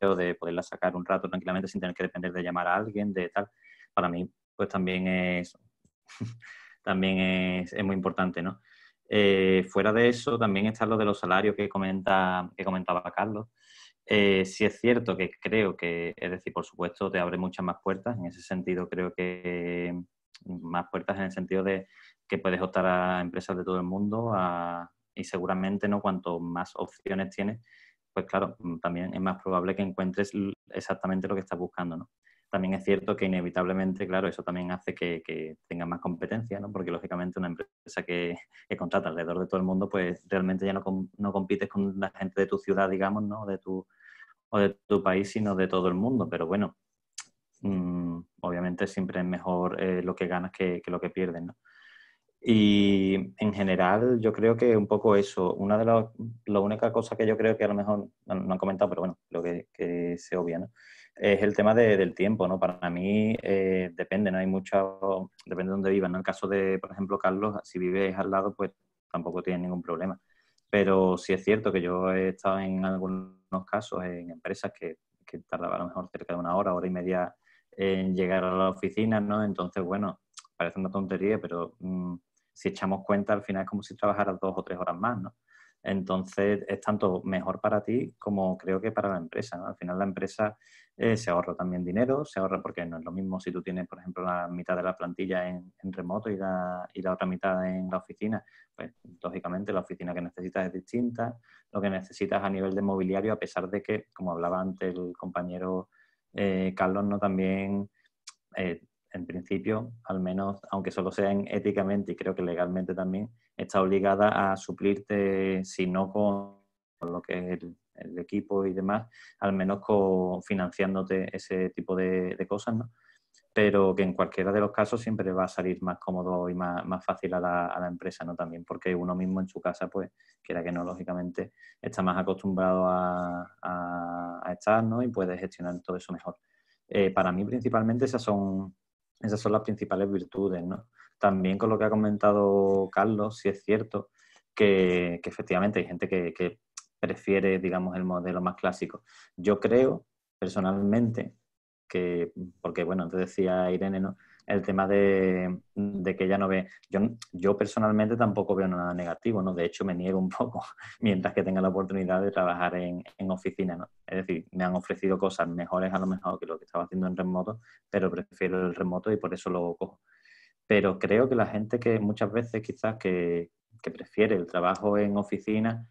de poderla sacar un rato tranquilamente sin tener que depender de llamar a alguien, de tal, para mí, pues también es, también es, es muy importante, ¿no? Eh, fuera de eso, también está lo de los salarios que, comenta, que comentaba Carlos. Eh, es cierto que creo que, es decir, por supuesto, te abre muchas más puertas. En ese sentido, creo que más puertas en el sentido de que puedes optar a empresas de todo el mundo y seguramente, ¿no? Cuanto más opciones tienes, pues claro, también es más probable que encuentres exactamente lo que estás buscando, ¿no? También es cierto que inevitablemente, claro, eso también hace que, tengas más competencia, ¿no? Porque lógicamente una empresa que, que, contrata alrededor de todo el mundo, pues realmente ya no, compites con la gente de tu ciudad, digamos, ¿no? De tu, o de tu país, sino de todo el mundo. Pero bueno, mm, obviamente siempre es mejor eh, lo que ganas que, lo que pierdes, ¿no? Y en general, yo creo que un poco eso. Una de las, la única cosa que yo creo que a lo mejor no, han comentado, pero bueno, lo que, se obvia, ¿no? Es el tema del tiempo, ¿no? Para mí eh, depende, ¿no? Hay mucho, depende de dónde vivas, En el caso de, por ejemplo, Carlos, si vives al lado, pues tampoco tienes ningún problema. Pero sí es cierto que yo he estado en algunos casos en empresas que, que tardaba a lo mejor cerca de una hora, hora y media en llegar a la oficina, ¿no? Entonces, bueno, parece una tontería, pero mm, si echamos cuenta, al final es como si trabajaras dos o tres horas más, ¿no? Entonces, es tanto mejor para ti como creo que para la empresa. ¿no? Al final, la empresa eh, se ahorra también dinero, se ahorra porque no es lo mismo si tú tienes, por ejemplo, la mitad de la plantilla en, remoto y la, otra mitad en la oficina, pues lógicamente la oficina que necesitas es distinta, lo que necesitas a nivel de mobiliario, a pesar de que, como hablaba antes el compañero eh, Carlos, no también... Eh, en principio, al menos, aunque solo sea éticamente y creo que legalmente también, está obligada a suplirte, si no con lo que es el, el equipo y demás, al menos financiándote ese tipo de, cosas, ¿no? pero que en cualquiera de los casos siempre va a salir más cómodo y más, fácil a la, empresa, ¿no? También porque uno mismo en su casa, pues, quiera que no, lógicamente, está más acostumbrado a, estar, ¿no? Y puede gestionar todo eso mejor. Eh, para mí, principalmente, esas son, esas son las principales virtudes, ¿no? También con lo que ha comentado Carlos, si es cierto que, efectivamente hay gente que prefiere, digamos, el modelo más clásico. Yo creo, personalmente, que, porque bueno, antes decía Irene, ¿no? el tema de, que ella no ve, yo, yo personalmente tampoco veo nada negativo, ¿no? De hecho, me niego un poco mientras que tenga la oportunidad de trabajar en, oficina, Es decir, me han ofrecido cosas mejores a lo mejor que lo que estaba haciendo en remoto, pero prefiero el remoto y por eso lo cojo. Pero creo que la gente que muchas veces quizás que, que prefiere el trabajo en oficina,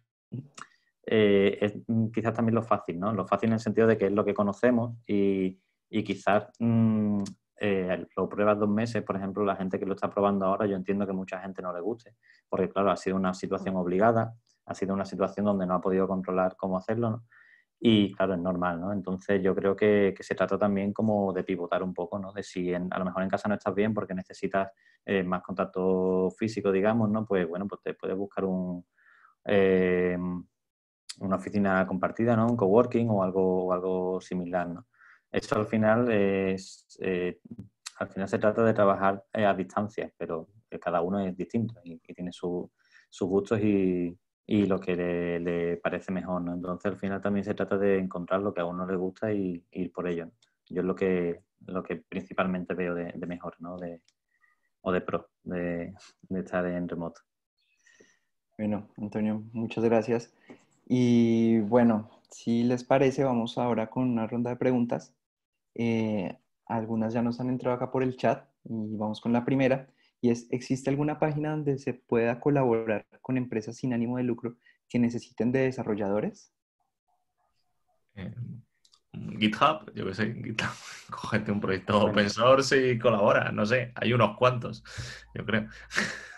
eh, es mm, quizás también lo fácil, ¿no? Lo fácil en el sentido de que es lo que conocemos y, quizás mm, eh, lo pruebas dos meses, por ejemplo, la gente que lo está probando ahora, yo entiendo que mucha gente no le guste, porque claro, ha sido una situación obligada, ha sido una situación donde no ha podido controlar cómo hacerlo, Y claro, es normal, ¿no? Entonces yo creo que, se trata también como de pivotar un poco, ¿no? De si a lo mejor en casa no estás bien porque necesitas eh, más contacto físico, digamos, ¿no? Pues bueno, pues te puedes buscar un, una oficina compartida, ¿no? Un coworking o algo, o algo similar, ¿no? Eso al final es, eh, al final se trata de trabajar eh, a distancia, pero eh, cada uno es distinto y, tiene su, sus gustos y, lo que le, parece mejor, ¿no? Entonces al final también se trata de encontrar lo que a uno le gusta y, ir por ello. Yo es lo que, lo que principalmente veo de, mejor, ¿no? De, o de pro, de estar en remoto. Bueno, Antonio, muchas gracias. Y bueno, si les parece, vamos ahora con una ronda de preguntas. Eh, algunas ya nos han entrado acá por el chat y vamos con la primera. Y es, ¿existe alguna página donde se pueda colaborar con empresas sin ánimo de lucro que necesiten de desarrolladores? GitHub, yo que sé, GitHub, cógete un proyecto open source y colabora, no sé, hay unos cuantos, yo creo.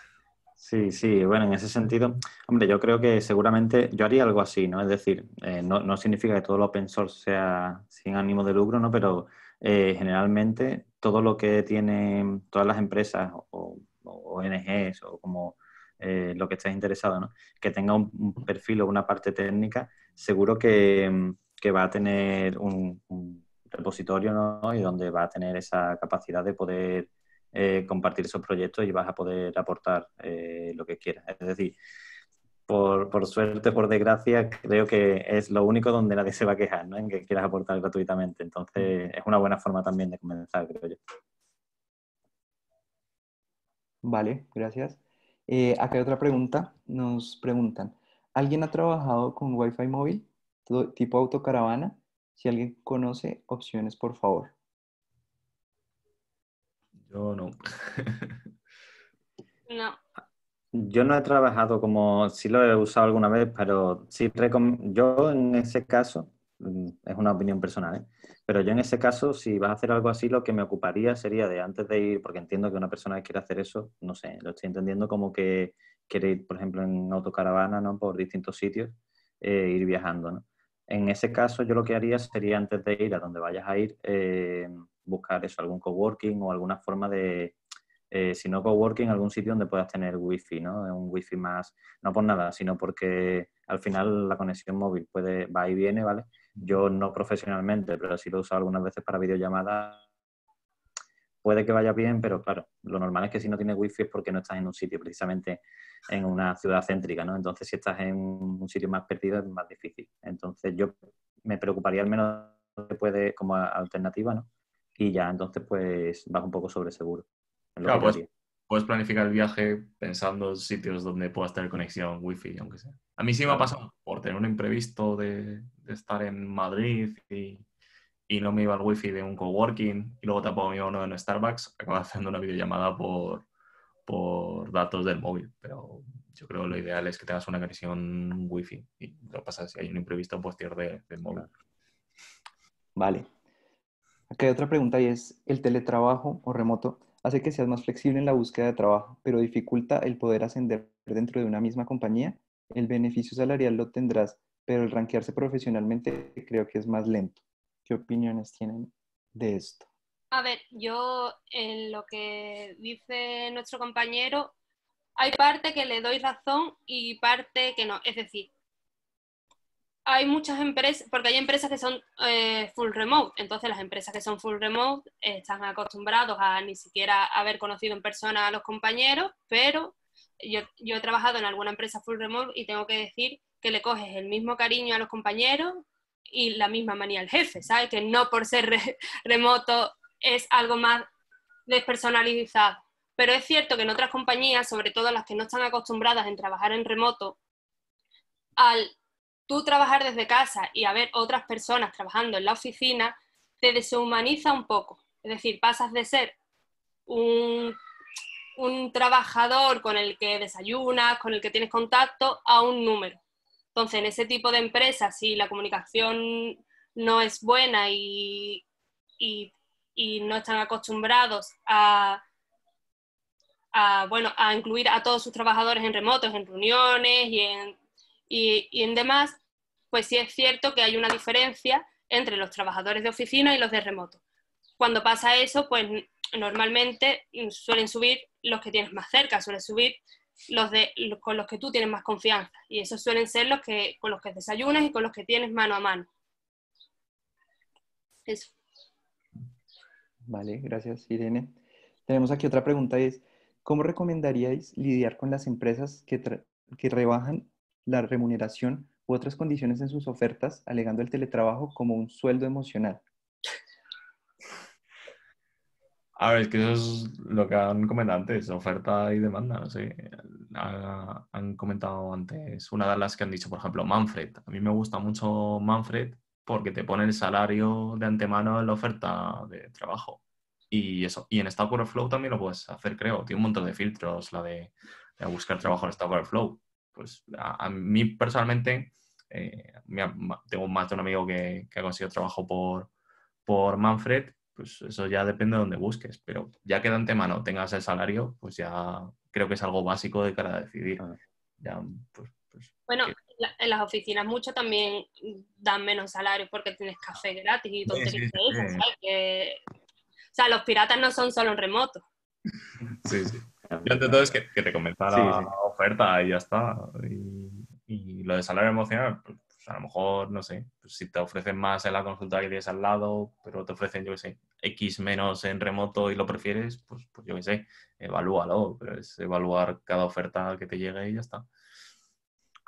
Sí, sí, bueno, en ese sentido, hombre, yo creo que seguramente yo haría algo así, ¿no? Es decir, eh, no, significa que todo lo open source sea sin ánimo de lucro, ¿no? Pero eh, generalmente todo lo que tienen todas las empresas o, ONGs o como eh, lo que estés interesado, ¿no? Que tenga un, perfil o una parte técnica, seguro que, mm, va a tener un repositorio, ¿no? Y donde va a tener esa capacidad de poder eh, compartir esos proyectos y vas a poder aportar eh, lo que quieras. Es decir, por, por, suerte, por desgracia, creo que es lo único donde nadie se va a quejar, ¿no? En que quieras aportar gratuitamente. Entonces, es una buena forma también de comenzar, creo yo. Vale, gracias. Eh, acá hay otra pregunta. Nos preguntan, ¿alguien ha trabajado con Wi-Fi móvil tipo autocaravana? Si alguien conoce opciones, por favor. Yo no. no. Yo no he trabajado como, sí lo he usado alguna vez, pero sí yo en ese caso, mm, es una opinión personal, ¿eh? pero yo en ese caso, si vas a hacer algo así, lo que me ocuparía sería de antes de ir, porque entiendo que una persona que quiere hacer eso, no sé, lo estoy entendiendo como que quiere ir, por ejemplo, en autocaravana, ¿no? Por distintos sitios, eh, ir viajando, ¿no? En ese caso, yo lo que haría sería antes de ir a donde vayas a ir, eh, buscar eso, algún coworking o alguna forma de, eh, si no coworking, algún sitio donde puedas tener wifi, ¿no? Un wifi más, no por nada, sino porque al final la conexión móvil puede, va y viene, ¿vale? Yo no profesionalmente, pero sí lo he usado algunas veces para videollamadas. Puede que vaya bien, pero claro, lo normal es que si no tienes wifi es porque no estás en un sitio, precisamente en una ciudad céntrica, ¿no? Entonces, si estás en un sitio más perdido es más difícil. Entonces, yo me preocuparía al menos que puede como alternativa, ¿no? y ya entonces pues vas un poco sobre seguro. puedes, planificar el viaje pensando en sitios donde puedas tener conexión wifi, aunque sea. A mí sí me ha pasado por tener un imprevisto de, estar en Madrid y, no me iba al wifi de un coworking y luego tampoco me iba uno en Starbucks, acabo haciendo una videollamada por, por datos del móvil, pero yo creo que lo ideal es que tengas una conexión wifi y lo pasa si hay un imprevisto pues de el móvil. Vale, Aquí hay otra pregunta y es, ¿el teletrabajo o remoto hace que seas más flexible en la búsqueda de trabajo, pero dificulta el poder ascender dentro de una misma compañía? El beneficio salarial lo tendrás, pero el ranquearse profesionalmente creo que es más lento. ¿Qué opiniones tienen de esto? A ver, yo en lo que dice nuestro compañero, hay parte que le doy razón y parte que no. Es decir, hay muchas empresas, porque hay empresas que son eh, full remote, entonces las empresas que son full remote están acostumbrados a ni siquiera haber conocido en persona a los compañeros, pero yo, he trabajado en alguna empresa full remote y tengo que decir que le coges el mismo cariño a los compañeros y la misma manía al jefe, ¿sabes? Que no por ser remoto es algo más despersonalizado. Pero es cierto que en otras compañías, sobre todo las que no están acostumbradas en trabajar en remoto, al tú trabajar desde casa y a ver otras personas trabajando en la oficina, te deshumaniza un poco. Es decir, pasas de ser un, trabajador con el que desayunas, con el que tienes contacto, a un número. Entonces, en ese tipo de empresas, si la comunicación no es buena y, no están acostumbrados a, bueno, a incluir a todos sus trabajadores en remotos, en reuniones y en, y en demás, pues sí es cierto que hay una diferencia entre los trabajadores de oficina y los de remoto. Cuando pasa eso, pues normalmente mm, suelen subir los que tienes más cerca, suelen subir los de, con los que tú tienes más confianza. Y esos suelen ser los que, con los que desayunas y con los que tienes mano a mano. Eso. Vale, gracias, Irene. Tenemos aquí otra pregunta, es, ¿cómo recomendaríais lidiar con las empresas que, que rebajan la remuneración u otras condiciones en sus ofertas, alegando el teletrabajo como un sueldo emocional. A ver, es que eso es lo que han comentado antes, oferta y demanda, no sé. Han comentado antes una de las que han dicho, por ejemplo, Manfred. A mí me gusta mucho Manfred porque te pone el salario de antemano en la oferta de trabajo. Y eso, y en Stack Overflow también lo puedes hacer, creo. Tiene un montón de filtros, la de, buscar trabajo en Stack Overflow pues a, mí personalmente eh, tengo más de un amigo que, ha conseguido trabajo por, por Manfred, pues eso ya depende de donde busques, pero ya que de antemano tengas el salario, pues ya creo que es algo básico de cara a decidir. Pues, pues, bueno, en las oficinas mucho también dan menos salario porque tienes café gratis y todo O sea, los piratas no son solo en remoto. Sí, sí. Yo de todo es que, te comenzara oferta y ya está. Y, lo de salario emocional, pues, pues a lo mejor, no sé, pues, si te ofrecen más en la consulta que tienes al lado, pero te ofrecen, yo qué sé, X menos en remoto y lo prefieres, pues, pues yo qué sé, evalúalo, pero es evaluar cada oferta que te llegue y ya está.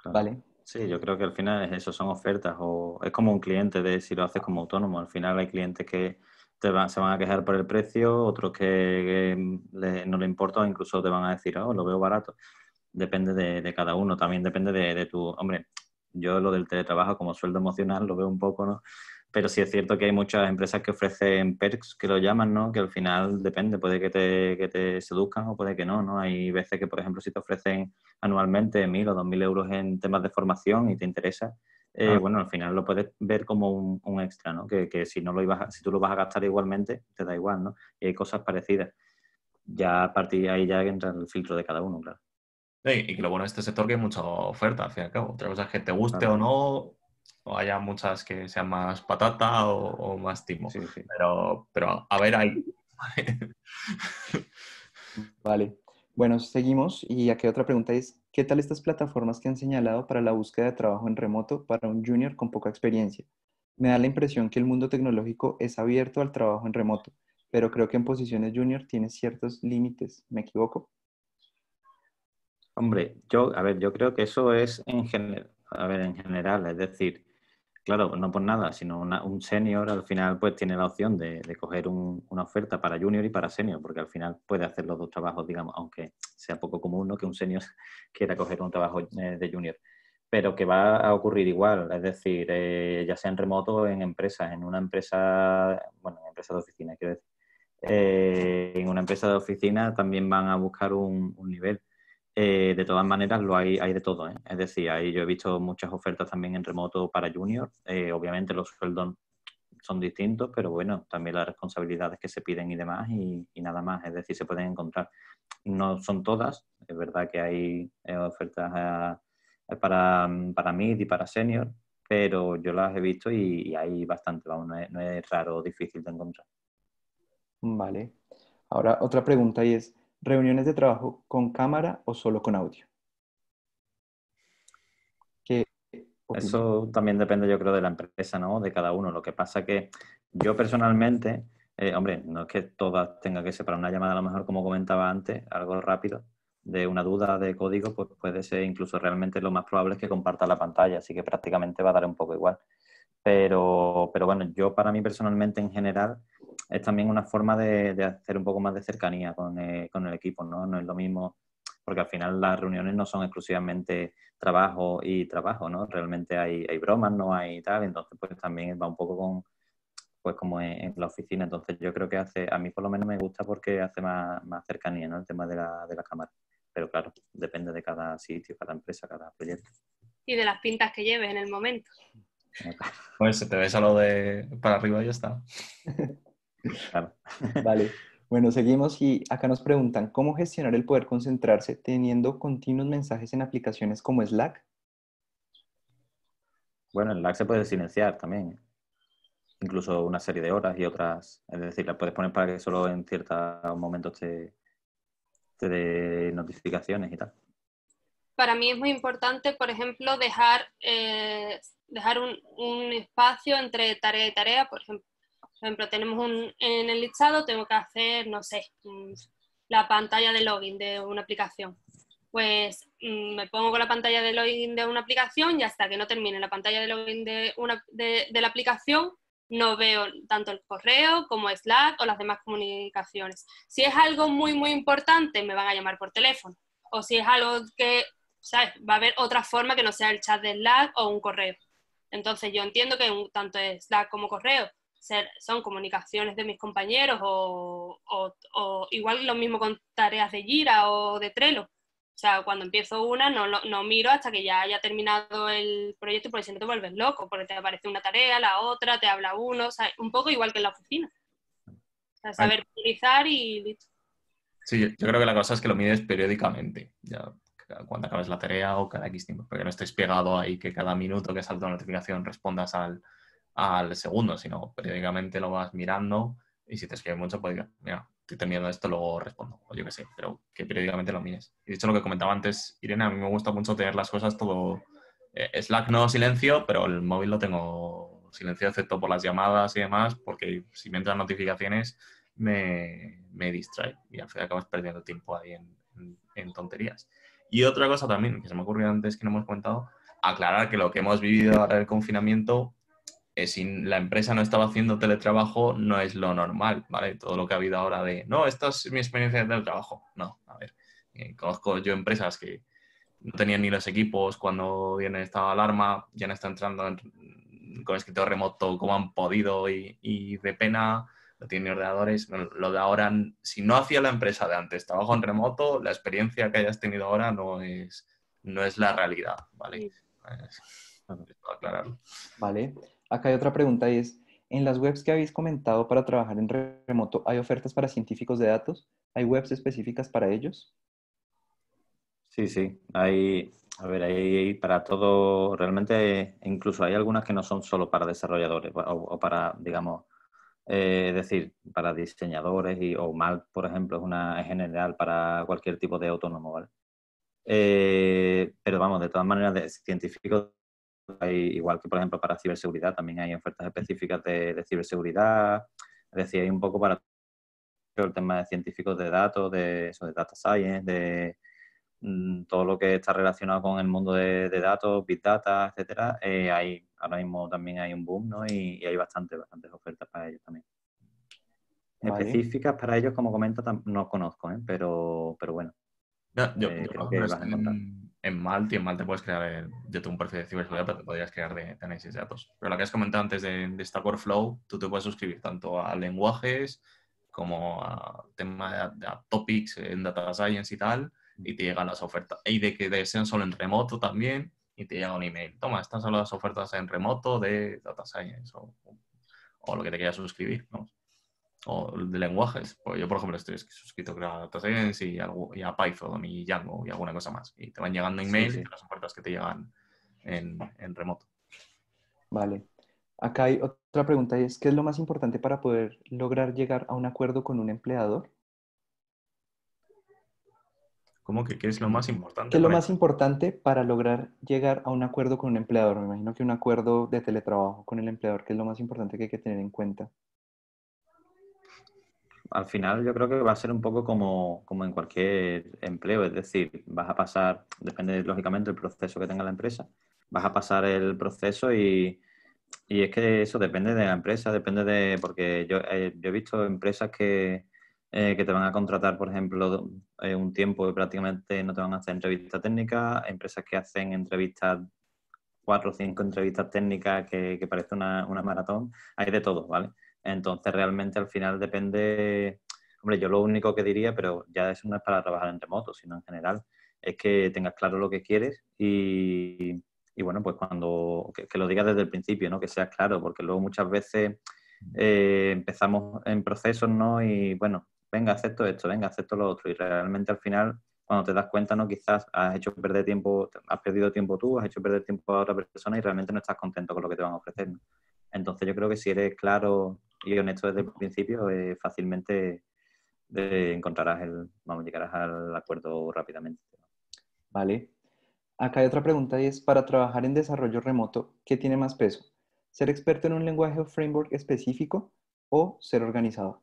Vale. Sí, yo creo que al final es eso, son ofertas o es como un cliente de si lo haces como autónomo. Al final hay clientes que se van a quejar por el precio, otros que, no le importa, incluso te van a decir, oh, lo veo barato depende de, cada uno, también depende de, de, tu, hombre, yo lo del teletrabajo como sueldo emocional lo veo un poco, ¿no? Pero sí es cierto que hay muchas empresas que ofrecen perks, que lo llaman, ¿no? Que al final depende, puede que te, que te seduzcan o puede que no, ¿no? Hay veces que, por ejemplo, si te ofrecen anualmente mil o dos mil euros en temas de formación y te interesa, eh, ah. bueno, al final lo puedes ver como un, extra, ¿no? Que, que, si no lo ibas si tú lo vas a gastar igualmente, te da igual, ¿no? Y hay cosas parecidas. Ya a partir ahí ya entra el filtro de cada uno, claro. Y, que lo bueno de este sector que hay mucha oferta, al fin y al cabo. Otra cosa es que te guste o no, o haya muchas que sean más patata o, más timo. Pero, pero a ver ahí. vale. Bueno, seguimos. Y aquí otra pregunta es, ¿qué tal estas plataformas que han señalado para la búsqueda de trabajo en remoto para un junior con poca experiencia? Me da la impresión que el mundo tecnológico es abierto al trabajo en remoto, pero creo que en posiciones junior tiene ciertos límites. ¿Me equivoco? Hombre, yo, a ver, yo creo que eso es en general, a ver, en general, es decir, claro, no por nada, sino un senior al final pues tiene la opción de, coger una oferta para junior y para senior, porque al final puede hacer los dos trabajos, digamos, aunque sea poco común ¿no? que un senior quiera coger un trabajo eh, de junior, pero que va a ocurrir igual, es decir, eh, ya sea en remoto, en empresas, en una empresa, bueno, en de oficina, quiero decir, eh, en una empresa de oficina también van a buscar un nivel eh, de todas maneras, lo hay, hay de todo. ¿eh? Es decir, yo he visto muchas ofertas también en remoto para junior. Eh, obviamente los sueldos son distintos, pero bueno, también las responsabilidades que se piden y demás y, nada más. Es decir, se pueden encontrar. No son todas. Es verdad que hay ofertas para, para mid y para senior, pero yo las he visto y, hay bastante. Vamos, no es, no es raro o difícil de encontrar. Vale. Ahora, otra pregunta y es reuniones de trabajo con cámara o solo con audio. Eso también depende, yo creo, de la empresa, ¿no? De cada uno. Lo que pasa que yo personalmente, eh, hombre, no es que todas tengan que separar una llamada, a lo mejor como comentaba antes, algo rápido, de una duda de código, pues puede ser incluso realmente lo más probable es que comparta la pantalla, así que prácticamente va a dar un poco igual. Pero, pero bueno, yo para mí personalmente en general es también una forma de, hacer un poco más de cercanía eh, con, el equipo, ¿no? No es lo mismo, porque al final las reuniones no son exclusivamente trabajo y trabajo, ¿no? Realmente hay, bromas, no hay tal, entonces pues también va un poco con, pues como en, la oficina, entonces yo creo que hace, a mí por lo menos me gusta porque hace más, cercanía, ¿no? El tema de la, de cámara, pero claro, depende de cada sitio, cada empresa, cada proyecto. Y de las pintas que lleves en el momento. Pues se te ves a lo de para arriba y ya está. Vale. Bueno, seguimos y acá nos preguntan, ¿cómo gestionar el poder concentrarse teniendo continuos mensajes en aplicaciones como Slack? Bueno, el Slack se puede silenciar también, incluso una serie de horas y otras, es decir, la puedes poner para que solo en ciertos momentos te, te dé notificaciones y tal. Para mí es muy importante, por ejemplo, dejar, eh, dejar un espacio entre tarea y tarea, por ejemplo por ejemplo, tenemos un, en el listado, tengo que hacer, no sé, mm, la pantalla de login de una aplicación. Pues mm, me pongo con la pantalla de login de una aplicación y hasta que no termine la pantalla de login de, la aplicación, no veo tanto el correo como Slack o las demás comunicaciones. Si es algo muy, muy importante, me van a llamar por teléfono. O si es algo que, ¿sabes? Va a haber otra forma que no sea el chat de Slack o un correo. Entonces yo entiendo que tanto tanto Slack como correo son comunicaciones de mis compañeros o, igual lo mismo con tareas de Gira o de Trello. O sea, cuando empiezo una no, no, miro hasta que ya haya terminado el proyecto porque si no te vuelves loco, porque te aparece una tarea, la otra, te habla uno, o sea, un poco igual que en la oficina. O sea, saber utilizar y listo. Sí, yo, creo que la cosa es que lo mides periódicamente. Ya cuando acabes la tarea o cada X tiempo, porque no estés pegado ahí que cada minuto que salta una notificación respondas al, al segundo, sino periódicamente lo vas mirando y si te escribe mucho, pues mira, estoy terminando esto, luego respondo, o yo qué sé, pero que periódicamente lo mires. Y de hecho, lo que comentaba antes, Irene, a mí me gusta mucho tener las cosas todo. Eh, Slack no silencio, pero el móvil lo tengo silencio, excepto por las llamadas y demás, porque si me entran notificaciones me, distrae y al final acabas perdiendo tiempo ahí en, tonterías. Y otra cosa también que se me ocurrió antes que no hemos comentado, aclarar que lo que hemos vivido ahora el confinamiento si la empresa no estaba haciendo teletrabajo, no es lo normal, ¿vale? Todo lo que ha habido ahora de, no, esta es mi experiencia de teletrabajo. No, a ver, conozco yo empresas que no tenían ni los equipos cuando viene esta alarma, ya no están entrando con escritorio remoto como han podido y, de pena no tienen ordenadores. lo de ahora, si no hacía la empresa de antes trabajo en remoto, la experiencia que hayas tenido ahora no es, no es la realidad, ¿vale? Vale. Acá hay otra pregunta y es, en las webs que habéis comentado para trabajar en remoto, ¿hay ofertas para científicos de datos? ¿Hay webs específicas para ellos? Sí, sí, hay, a ver, hay para todo, realmente incluso hay algunas que no son solo para desarrolladores o, para, digamos, eh, decir, para diseñadores o MAL, por ejemplo, es una en general para cualquier tipo de autónomo, ¿vale? Eh, pero vamos, de todas maneras, de científicos hay, igual que por ejemplo para ciberseguridad, también hay ofertas específicas de, ciberseguridad, es decir, hay un poco para el tema de científicos de datos, de, de data science, de mm, todo lo que está relacionado con el mundo de, datos, big data, etcétera, eh, hay, ahora mismo también hay un boom, ¿no? Y, hay bastante, bastantes ofertas para ellos también. Específicas para ellos, como comento, no conozco, ¿eh? pero, bueno. yo, en Malt en Malt te puedes crear de tu un perfil de ciberseguridad, pero te podrías crear de, análisis de datos. Pero lo que has comentado antes de, de Stack Overflow, tú te puedes suscribir tanto a lenguajes como a temas, a topics en data science y tal, y te llegan las ofertas. Y de que sean solo en remoto también, y te llega un email. Toma, están solo las ofertas en remoto de data science o, o lo que te quieras suscribir. ¿no? o de lenguajes. Pues yo, por ejemplo, estoy suscrito a DataScience y, y, a Python y Django y alguna cosa más. Y te van llegando emails y las ofertas que te llegan en, remoto. Vale. Acá hay otra pregunta y es, ¿qué es lo más importante para poder lograr llegar a un acuerdo con un empleador? ¿Cómo que qué es lo más importante? ¿Qué es lo más importante para lograr llegar a un acuerdo con un empleador? Me imagino que un acuerdo de teletrabajo con el empleador, que es lo más importante que hay que tener en cuenta? al final yo creo que va a ser un poco como, en cualquier empleo, es decir, vas a pasar, depende lógicamente del proceso que tenga la empresa, vas a pasar el proceso y, es que eso depende de la empresa, depende de, porque yo, eh, he visto empresas eh, que, te van a contratar, por ejemplo, eh, un tiempo y prácticamente no te van a hacer entrevista técnica, empresas que hacen entrevistas, cuatro o cinco entrevistas técnicas que, que parece una, una, maratón, hay de todo, ¿vale? Entonces, realmente al final depende, hombre, yo lo único que diría, pero ya eso no es para trabajar en remoto, sino en general, es que tengas claro lo que quieres y, bueno, pues cuando, que, lo digas desde el principio, ¿no? Que seas claro, porque luego muchas veces eh, empezamos en procesos, ¿no? Y bueno, venga, acepto esto, venga, acepto lo otro. Y realmente al final, cuando te das cuenta, ¿no? Quizás has hecho perder tiempo, has perdido tiempo tú, has hecho perder tiempo a otra persona y realmente no estás contento con lo que te van a ofrecer, Entonces yo creo que si eres claro y honesto desde el principio, eh, fácilmente eh, encontrarás el, vamos, llegarás al acuerdo rápidamente. Vale. Acá hay otra pregunta y es, para trabajar en desarrollo remoto, ¿qué tiene más peso? ¿Ser experto en un lenguaje o framework específico o ser organizado?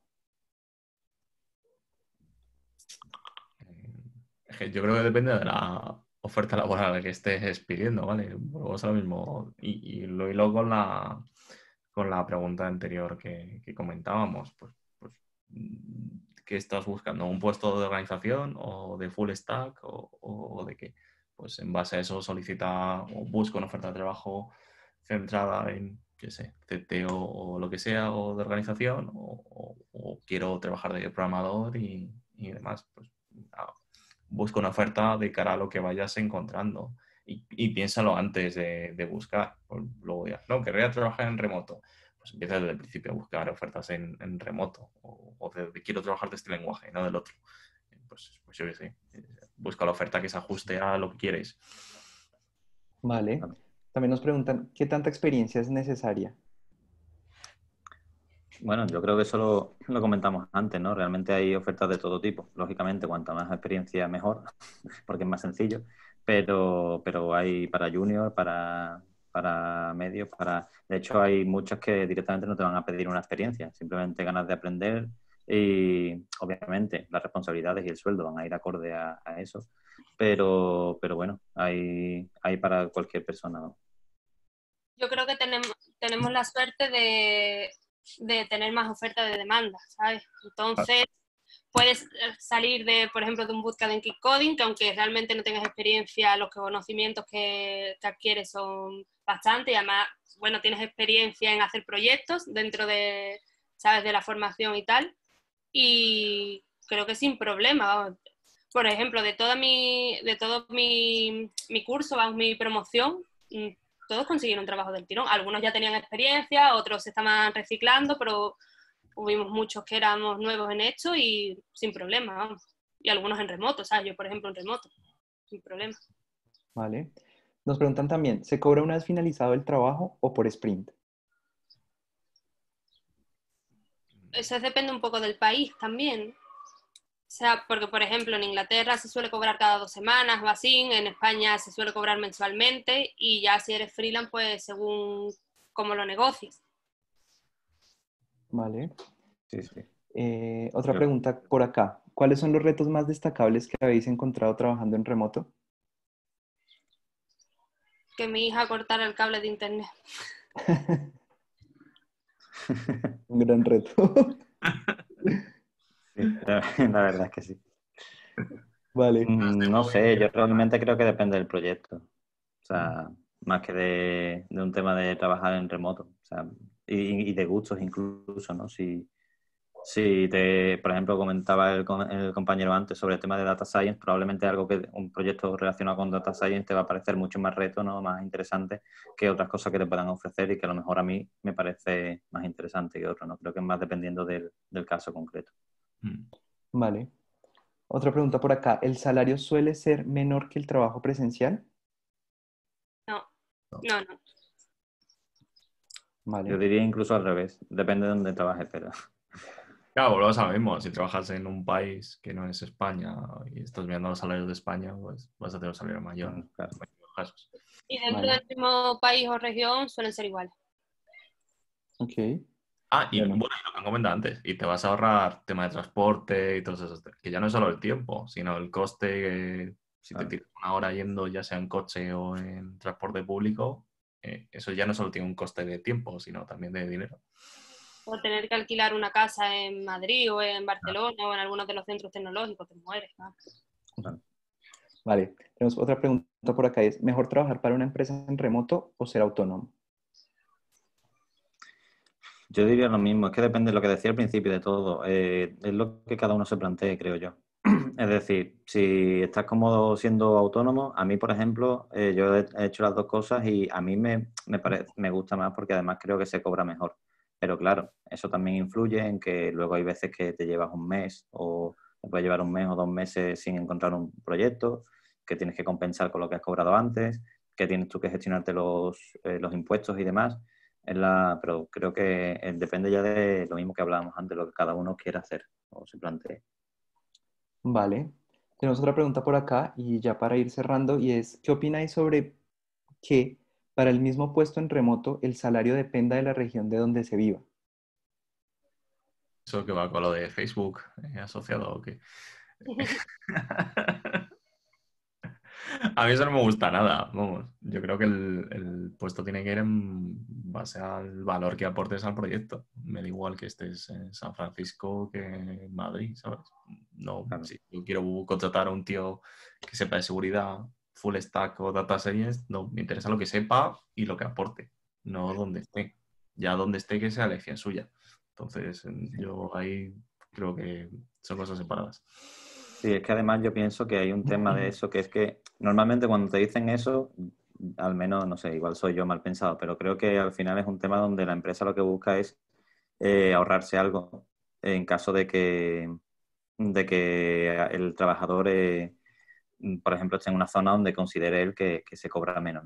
Yo creo que depende de la oferta laboral que estés pidiendo, ¿vale? a lo mismo y, luego con la, con la pregunta anterior que, comentábamos, pues, pues mm, ¿qué estás buscando? ¿Un puesto de organización o de full stack o, de qué? Pues en base a eso solicita o busca una oferta de trabajo centrada en, qué sé, CTO o lo que sea, o de organización, o, quiero trabajar de programador y, demás. Pues, busca ah, busco una oferta de cara a lo que vayas encontrando y, piénsalo antes de, buscar. luego dirás, no, querría trabajar en remoto. Pues empieza desde el principio a buscar ofertas en, remoto o, quiero trabajar de este lenguaje, no del otro. Pues, pues yo sé, eh, busca la oferta que se ajuste a lo que quieres. Vale. También nos preguntan, ¿qué tanta experiencia es necesaria? Bueno, yo creo que eso lo, lo, comentamos antes, ¿no? Realmente hay ofertas de todo tipo. Lógicamente, cuanta más experiencia, mejor, porque es más sencillo pero, pero hay para junior, para, para medios, para... De hecho, hay muchos que directamente no te van a pedir una experiencia, simplemente ganas de aprender y obviamente las responsabilidades y el sueldo van a ir acorde a, eso, pero, pero bueno, hay, hay para cualquier persona. Yo creo que tenemos, tenemos la suerte de, de tener más oferta de demanda, ¿sabes? Entonces, puedes eh, salir de, por ejemplo, de un bootcamp en kick coding, que aunque realmente no tengas experiencia, los conocimientos que, adquieres son bastante y además, bueno, tienes experiencia en hacer proyectos dentro de, sabes, de la formación y tal. Y creo que sin problema, Por ejemplo, de toda mi, de todo mi, curso, mi promoción, mm, todos consiguieron trabajo del tirón. Algunos ya tenían experiencia, otros estaban reciclando, pero hubimos muchos que éramos nuevos en esto y sin problema, vamos. Y algunos en remoto, o sea, Yo, por ejemplo, en remoto, sin problema. Vale. Nos preguntan también, ¿se cobra una vez finalizado el trabajo o por sprint? Eso depende un poco del país también. O sea, porque por ejemplo en Inglaterra se suele cobrar cada dos semanas o así, en España se suele cobrar mensualmente y ya si eres freelance, pues según cómo lo negocies. Vale. Sí, sí. Eh, otra pregunta por acá. ¿Cuáles son los retos más destacables que habéis encontrado trabajando en remoto? Que mi hija cortara el cable de internet. Un gran reto. la, verdad que sí. Vale. Mm, no sé, yo realmente creo que depende del proyecto. O sea, más que de, un tema de trabajar en remoto. O sea, y, de gustos incluso, ¿no? Si, si te, por ejemplo, comentaba el, compañero antes sobre el tema de data science, probablemente algo que un proyecto relacionado con data science te va a parecer mucho más reto, ¿no? más interesante que otras cosas que te puedan ofrecer y que a lo mejor a mí me parece más interesante que otro, ¿no? Creo que es más dependiendo del, del caso concreto. Mm. Vale. Otra pregunta por acá. ¿El salario suele ser menor que el trabajo presencial? No, no. Vale. Yo diría incluso al revés, depende de dónde trabajes, pero. Claro, volvemos a lo mismo. Si trabajas en un país que no es España y estás mirando los salarios de España, pues vas a tener un salario mayor. Claro. Y dentro del mismo país o región suelen ser iguales. Ok. Ah, y bueno. lo han comentado antes, y te vas a ahorrar tema de transporte y todo eso, que ya no es solo el tiempo, sino el coste eh, si te tiras una hora yendo, ya sea en coche o en transporte público, eh, eso ya no solo tiene un coste de tiempo, sino también de dinero. O tener que alquilar una casa en Madrid o en Barcelona o en algunos de los centros tecnológicos, te mueres. Vale, tenemos otra pregunta por acá. ¿Es mejor trabajar para una empresa en remoto o ser autónomo? Yo diría lo mismo, es que depende de lo que decía al principio de todo, eh, es lo que cada uno se plantee, creo yo. Es decir, si estás cómodo siendo autónomo, a mí, por ejemplo, eh, yo he hecho las dos cosas y a mí me, me, gusta más porque además creo que se cobra mejor. Pero claro, eso también influye en que luego hay veces que te llevas un mes o puedes puede llevar un mes o dos meses sin encontrar un proyecto, que tienes que compensar con lo que has cobrado antes, que tienes tú que gestionarte los, eh, impuestos y demás. la, pero creo que eh, depende ya de lo mismo que hablábamos antes, lo que cada uno quiera hacer o se plantee. Vale. Tenemos otra pregunta por acá y ya para ir cerrando y es, ¿qué opináis sobre que para el mismo puesto en remoto el salario dependa de la región de donde se viva? Eso que va con lo de Facebook eh, asociado o qué. A mí eso no me gusta nada. Vamos, yo creo que el, puesto tiene que ir en base al valor que aportes al proyecto. Me da igual que estés en San Francisco que en Madrid, ¿sabes? No, si yo quiero contratar a un tío que sepa de seguridad, full stack o data series. no, me interesa lo que sepa y lo que aporte, no donde esté. Ya donde esté que sea elección suya. Entonces, yo ahí creo que son cosas separadas. Sí, es que además yo pienso que hay un tema de eso, que es que normalmente cuando te dicen eso, al menos, no sé, igual soy yo mal pensado, pero creo que al final es un tema donde la empresa lo que busca es eh, ahorrarse algo en caso de que, de que el trabajador, eh, por ejemplo, esté en una zona donde considere él que, se cobra menos.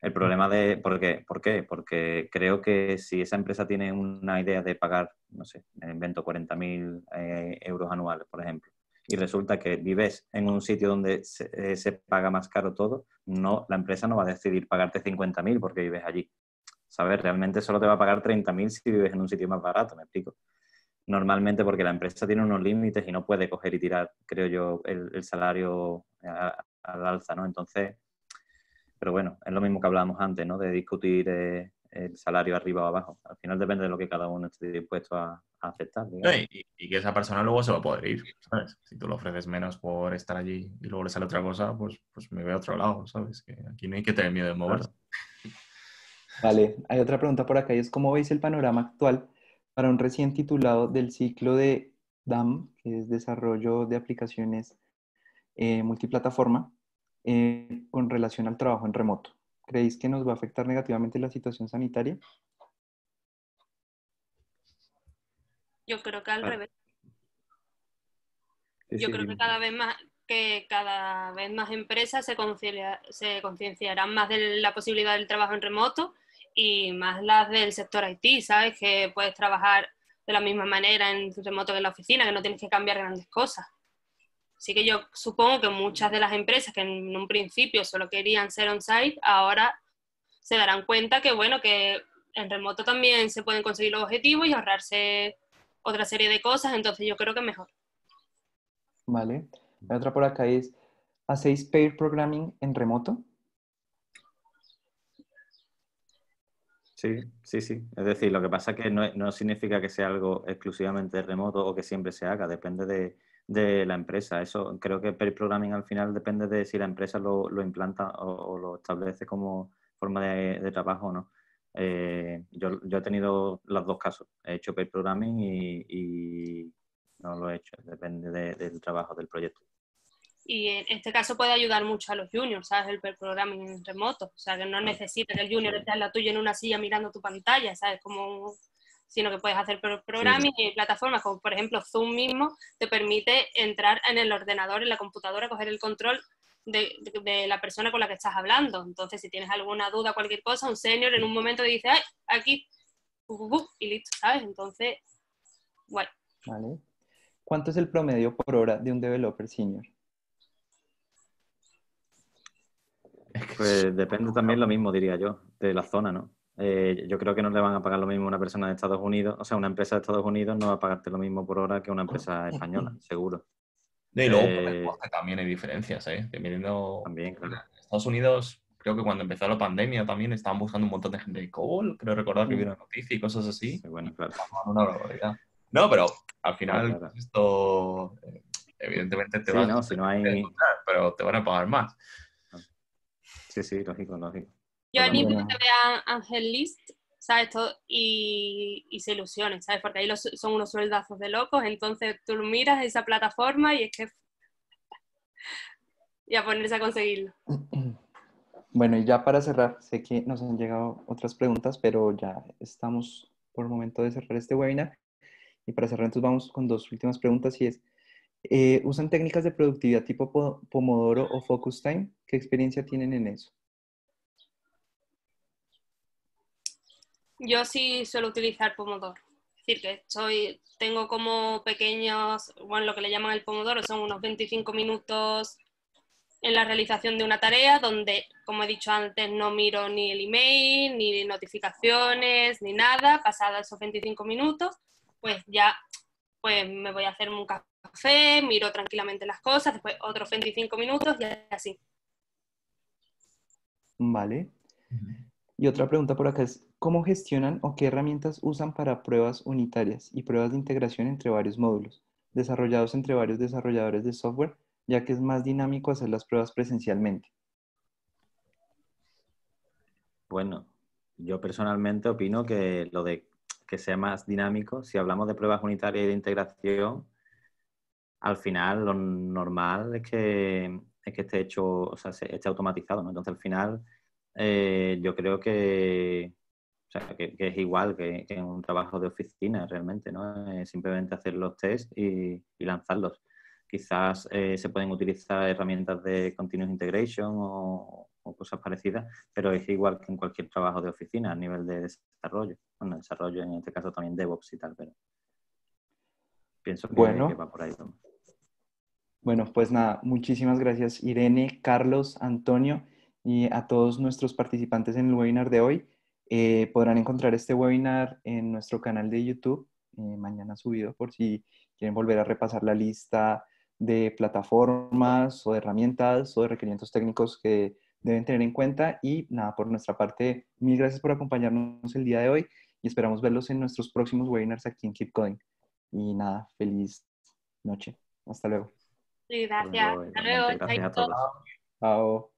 El problema de, ¿por qué? ¿por qué? Porque creo que si esa empresa tiene una idea de pagar, no sé, invento 40.000 mil eh, euros anuales, por ejemplo, y resulta que vives en un sitio donde eh, se, paga más caro todo, no, la empresa no va a decidir pagarte 50.000 porque vives allí. ¿Sabes? Realmente solo te va a pagar 30.000 si vives en un sitio más barato, me explico. Normalmente porque la empresa tiene unos límites y no puede coger y tirar, creo yo, el, salario al alza, ¿no? Entonces, pero bueno, es lo mismo que hablábamos antes, ¿no? De discutir eh, el salario arriba o abajo. Al final depende de lo que cada uno esté dispuesto a, aceptar. y, que esa persona luego se va a poder ir, Si tú le ofreces menos por estar allí y luego le sale otra cosa, pues, pues me voy a otro lado, ¿sabes? Que aquí no hay que tener miedo de moverse. Vale, hay otra pregunta por acá y es ¿cómo veis el panorama actual para un recién titulado del ciclo de DAM, que es Desarrollo de Aplicaciones eh, Multiplataforma, eh, con relación al trabajo en remoto? ¿Creéis que nos va a afectar negativamente la situación sanitaria? Yo creo que al ah. revés. Yo creo que cada vez más que cada vez más empresas se, se concienciarán más de la posibilidad del trabajo en remoto y más las del sector IT, ¿sabes? Que puedes trabajar de la misma manera en remoto que en la oficina, que no tienes que cambiar grandes cosas. Así que yo supongo que muchas de las empresas que en un principio solo querían ser on-site, ahora se darán cuenta que, bueno, que en remoto también se pueden conseguir los objetivos y ahorrarse otra serie de cosas, entonces yo creo que es mejor. Vale. La otra por acá es, ¿hacéis pair programming en remoto? Sí, sí, sí. Es decir, lo que pasa es que no significa que sea algo exclusivamente remoto o que siempre se haga, depende de, de la empresa. Eso creo que pair programming al final depende de si la empresa lo, implanta o, lo establece como forma de, trabajo o no. Eh, yo, yo, he tenido los dos casos. He hecho pair programming y, no lo he hecho. Depende del trabajo, del proyecto. Y en este caso puede ayudar mucho a los juniors, ¿sabes? El pair programming remoto. O sea, que no necesita que el junior esté en la tuya en una silla mirando tu pantalla, ¿sabes? Como sino que puedes hacer programas y plataformas como por ejemplo Zoom mismo te permite entrar en el ordenador, en la computadora, coger el control de, la persona con la que estás hablando. Entonces, si tienes alguna duda, cualquier cosa, un senior en un momento dice, ay, aquí, y listo, ¿sabes? Entonces, guay. Vale. ¿Cuánto es el promedio por hora de un developer senior? Pues depende también lo mismo, diría yo, de la zona, ¿no? Eh, yo creo que no le van a pagar lo mismo a una persona de Estados Unidos, o sea, una empresa de Estados Unidos no va a pagarte lo mismo por hora que una empresa española, seguro. Y luego eh, también hay diferencias, ¿eh? También, Estados Unidos, creo que cuando empezó la pandemia también estaban buscando un montón de gente de e-call, creo recordar que hubo mm. noticias y cosas así. bueno, No, pero al final esto, eh, evidentemente, te a si pero te van a pagar más. Sí, sí, lógico, lógico. Yo animo bueno. que vean Angel List, ¿sabes? y, se ilusionen, ¿sabes? Porque ahí son unos sueldazos de locos, entonces tú miras esa plataforma y es que... y a ponerse a conseguirlo. Bueno, y ya para cerrar, sé que nos han llegado otras preguntas, pero ya estamos por el momento de cerrar este webinar. Y para cerrar, entonces vamos con dos últimas preguntas y es, eh, ¿usan técnicas de productividad tipo Pomodoro o Focus Time? ¿Qué experiencia tienen en eso? Yo sí suelo utilizar pomodoro. Es decir, que tengo como pequeños, bueno, lo que le llaman el pomodoro, son unos 25 minutos en la realización de una tarea donde, como he dicho antes, no miro ni el email, ni notificaciones, ni nada. Pasados esos 25 minutos, pues ya pues me voy a hacer un café, miro tranquilamente las cosas, después otros 25 minutos y así. Vale. Y otra pregunta por acá es, ¿Cómo gestionan o qué herramientas usan para pruebas unitarias y pruebas de integración entre varios módulos, desarrollados entre varios desarrolladores de software, ya que es más dinámico hacer las pruebas presencialmente? Bueno, yo personalmente opino que lo de que sea más dinámico, si hablamos de pruebas unitarias y de integración, al final lo normal es que, es que esté hecho, o sea, esté automatizado, ¿no? Entonces al final eh, yo creo que o sea, que, es igual que, en un trabajo de oficina realmente, ¿no? Eh, simplemente hacer los test y, lanzarlos. Quizás eh, se pueden utilizar herramientas de continuous integration o, cosas parecidas, pero es igual que en cualquier trabajo de oficina a nivel de desarrollo. Bueno, desarrollo en este caso también DevOps y tal, pero pienso que, va por ahí. Tomás. Bueno, pues nada, muchísimas gracias Irene, Carlos, Antonio y a todos nuestros participantes en el webinar de hoy. Eh, podrán encontrar este webinar en nuestro canal de YouTube, eh, mañana subido por si quieren volver a repasar la lista de plataformas o de herramientas o de requerimientos técnicos que deben tener en cuenta. Y nada, por nuestra parte, mil gracias por acompañarnos el día de hoy y esperamos verlos en nuestros próximos webinars aquí en Keep Going. Y nada, feliz noche. Hasta luego. Sí, gracias. Hasta luego. a todos. Chao.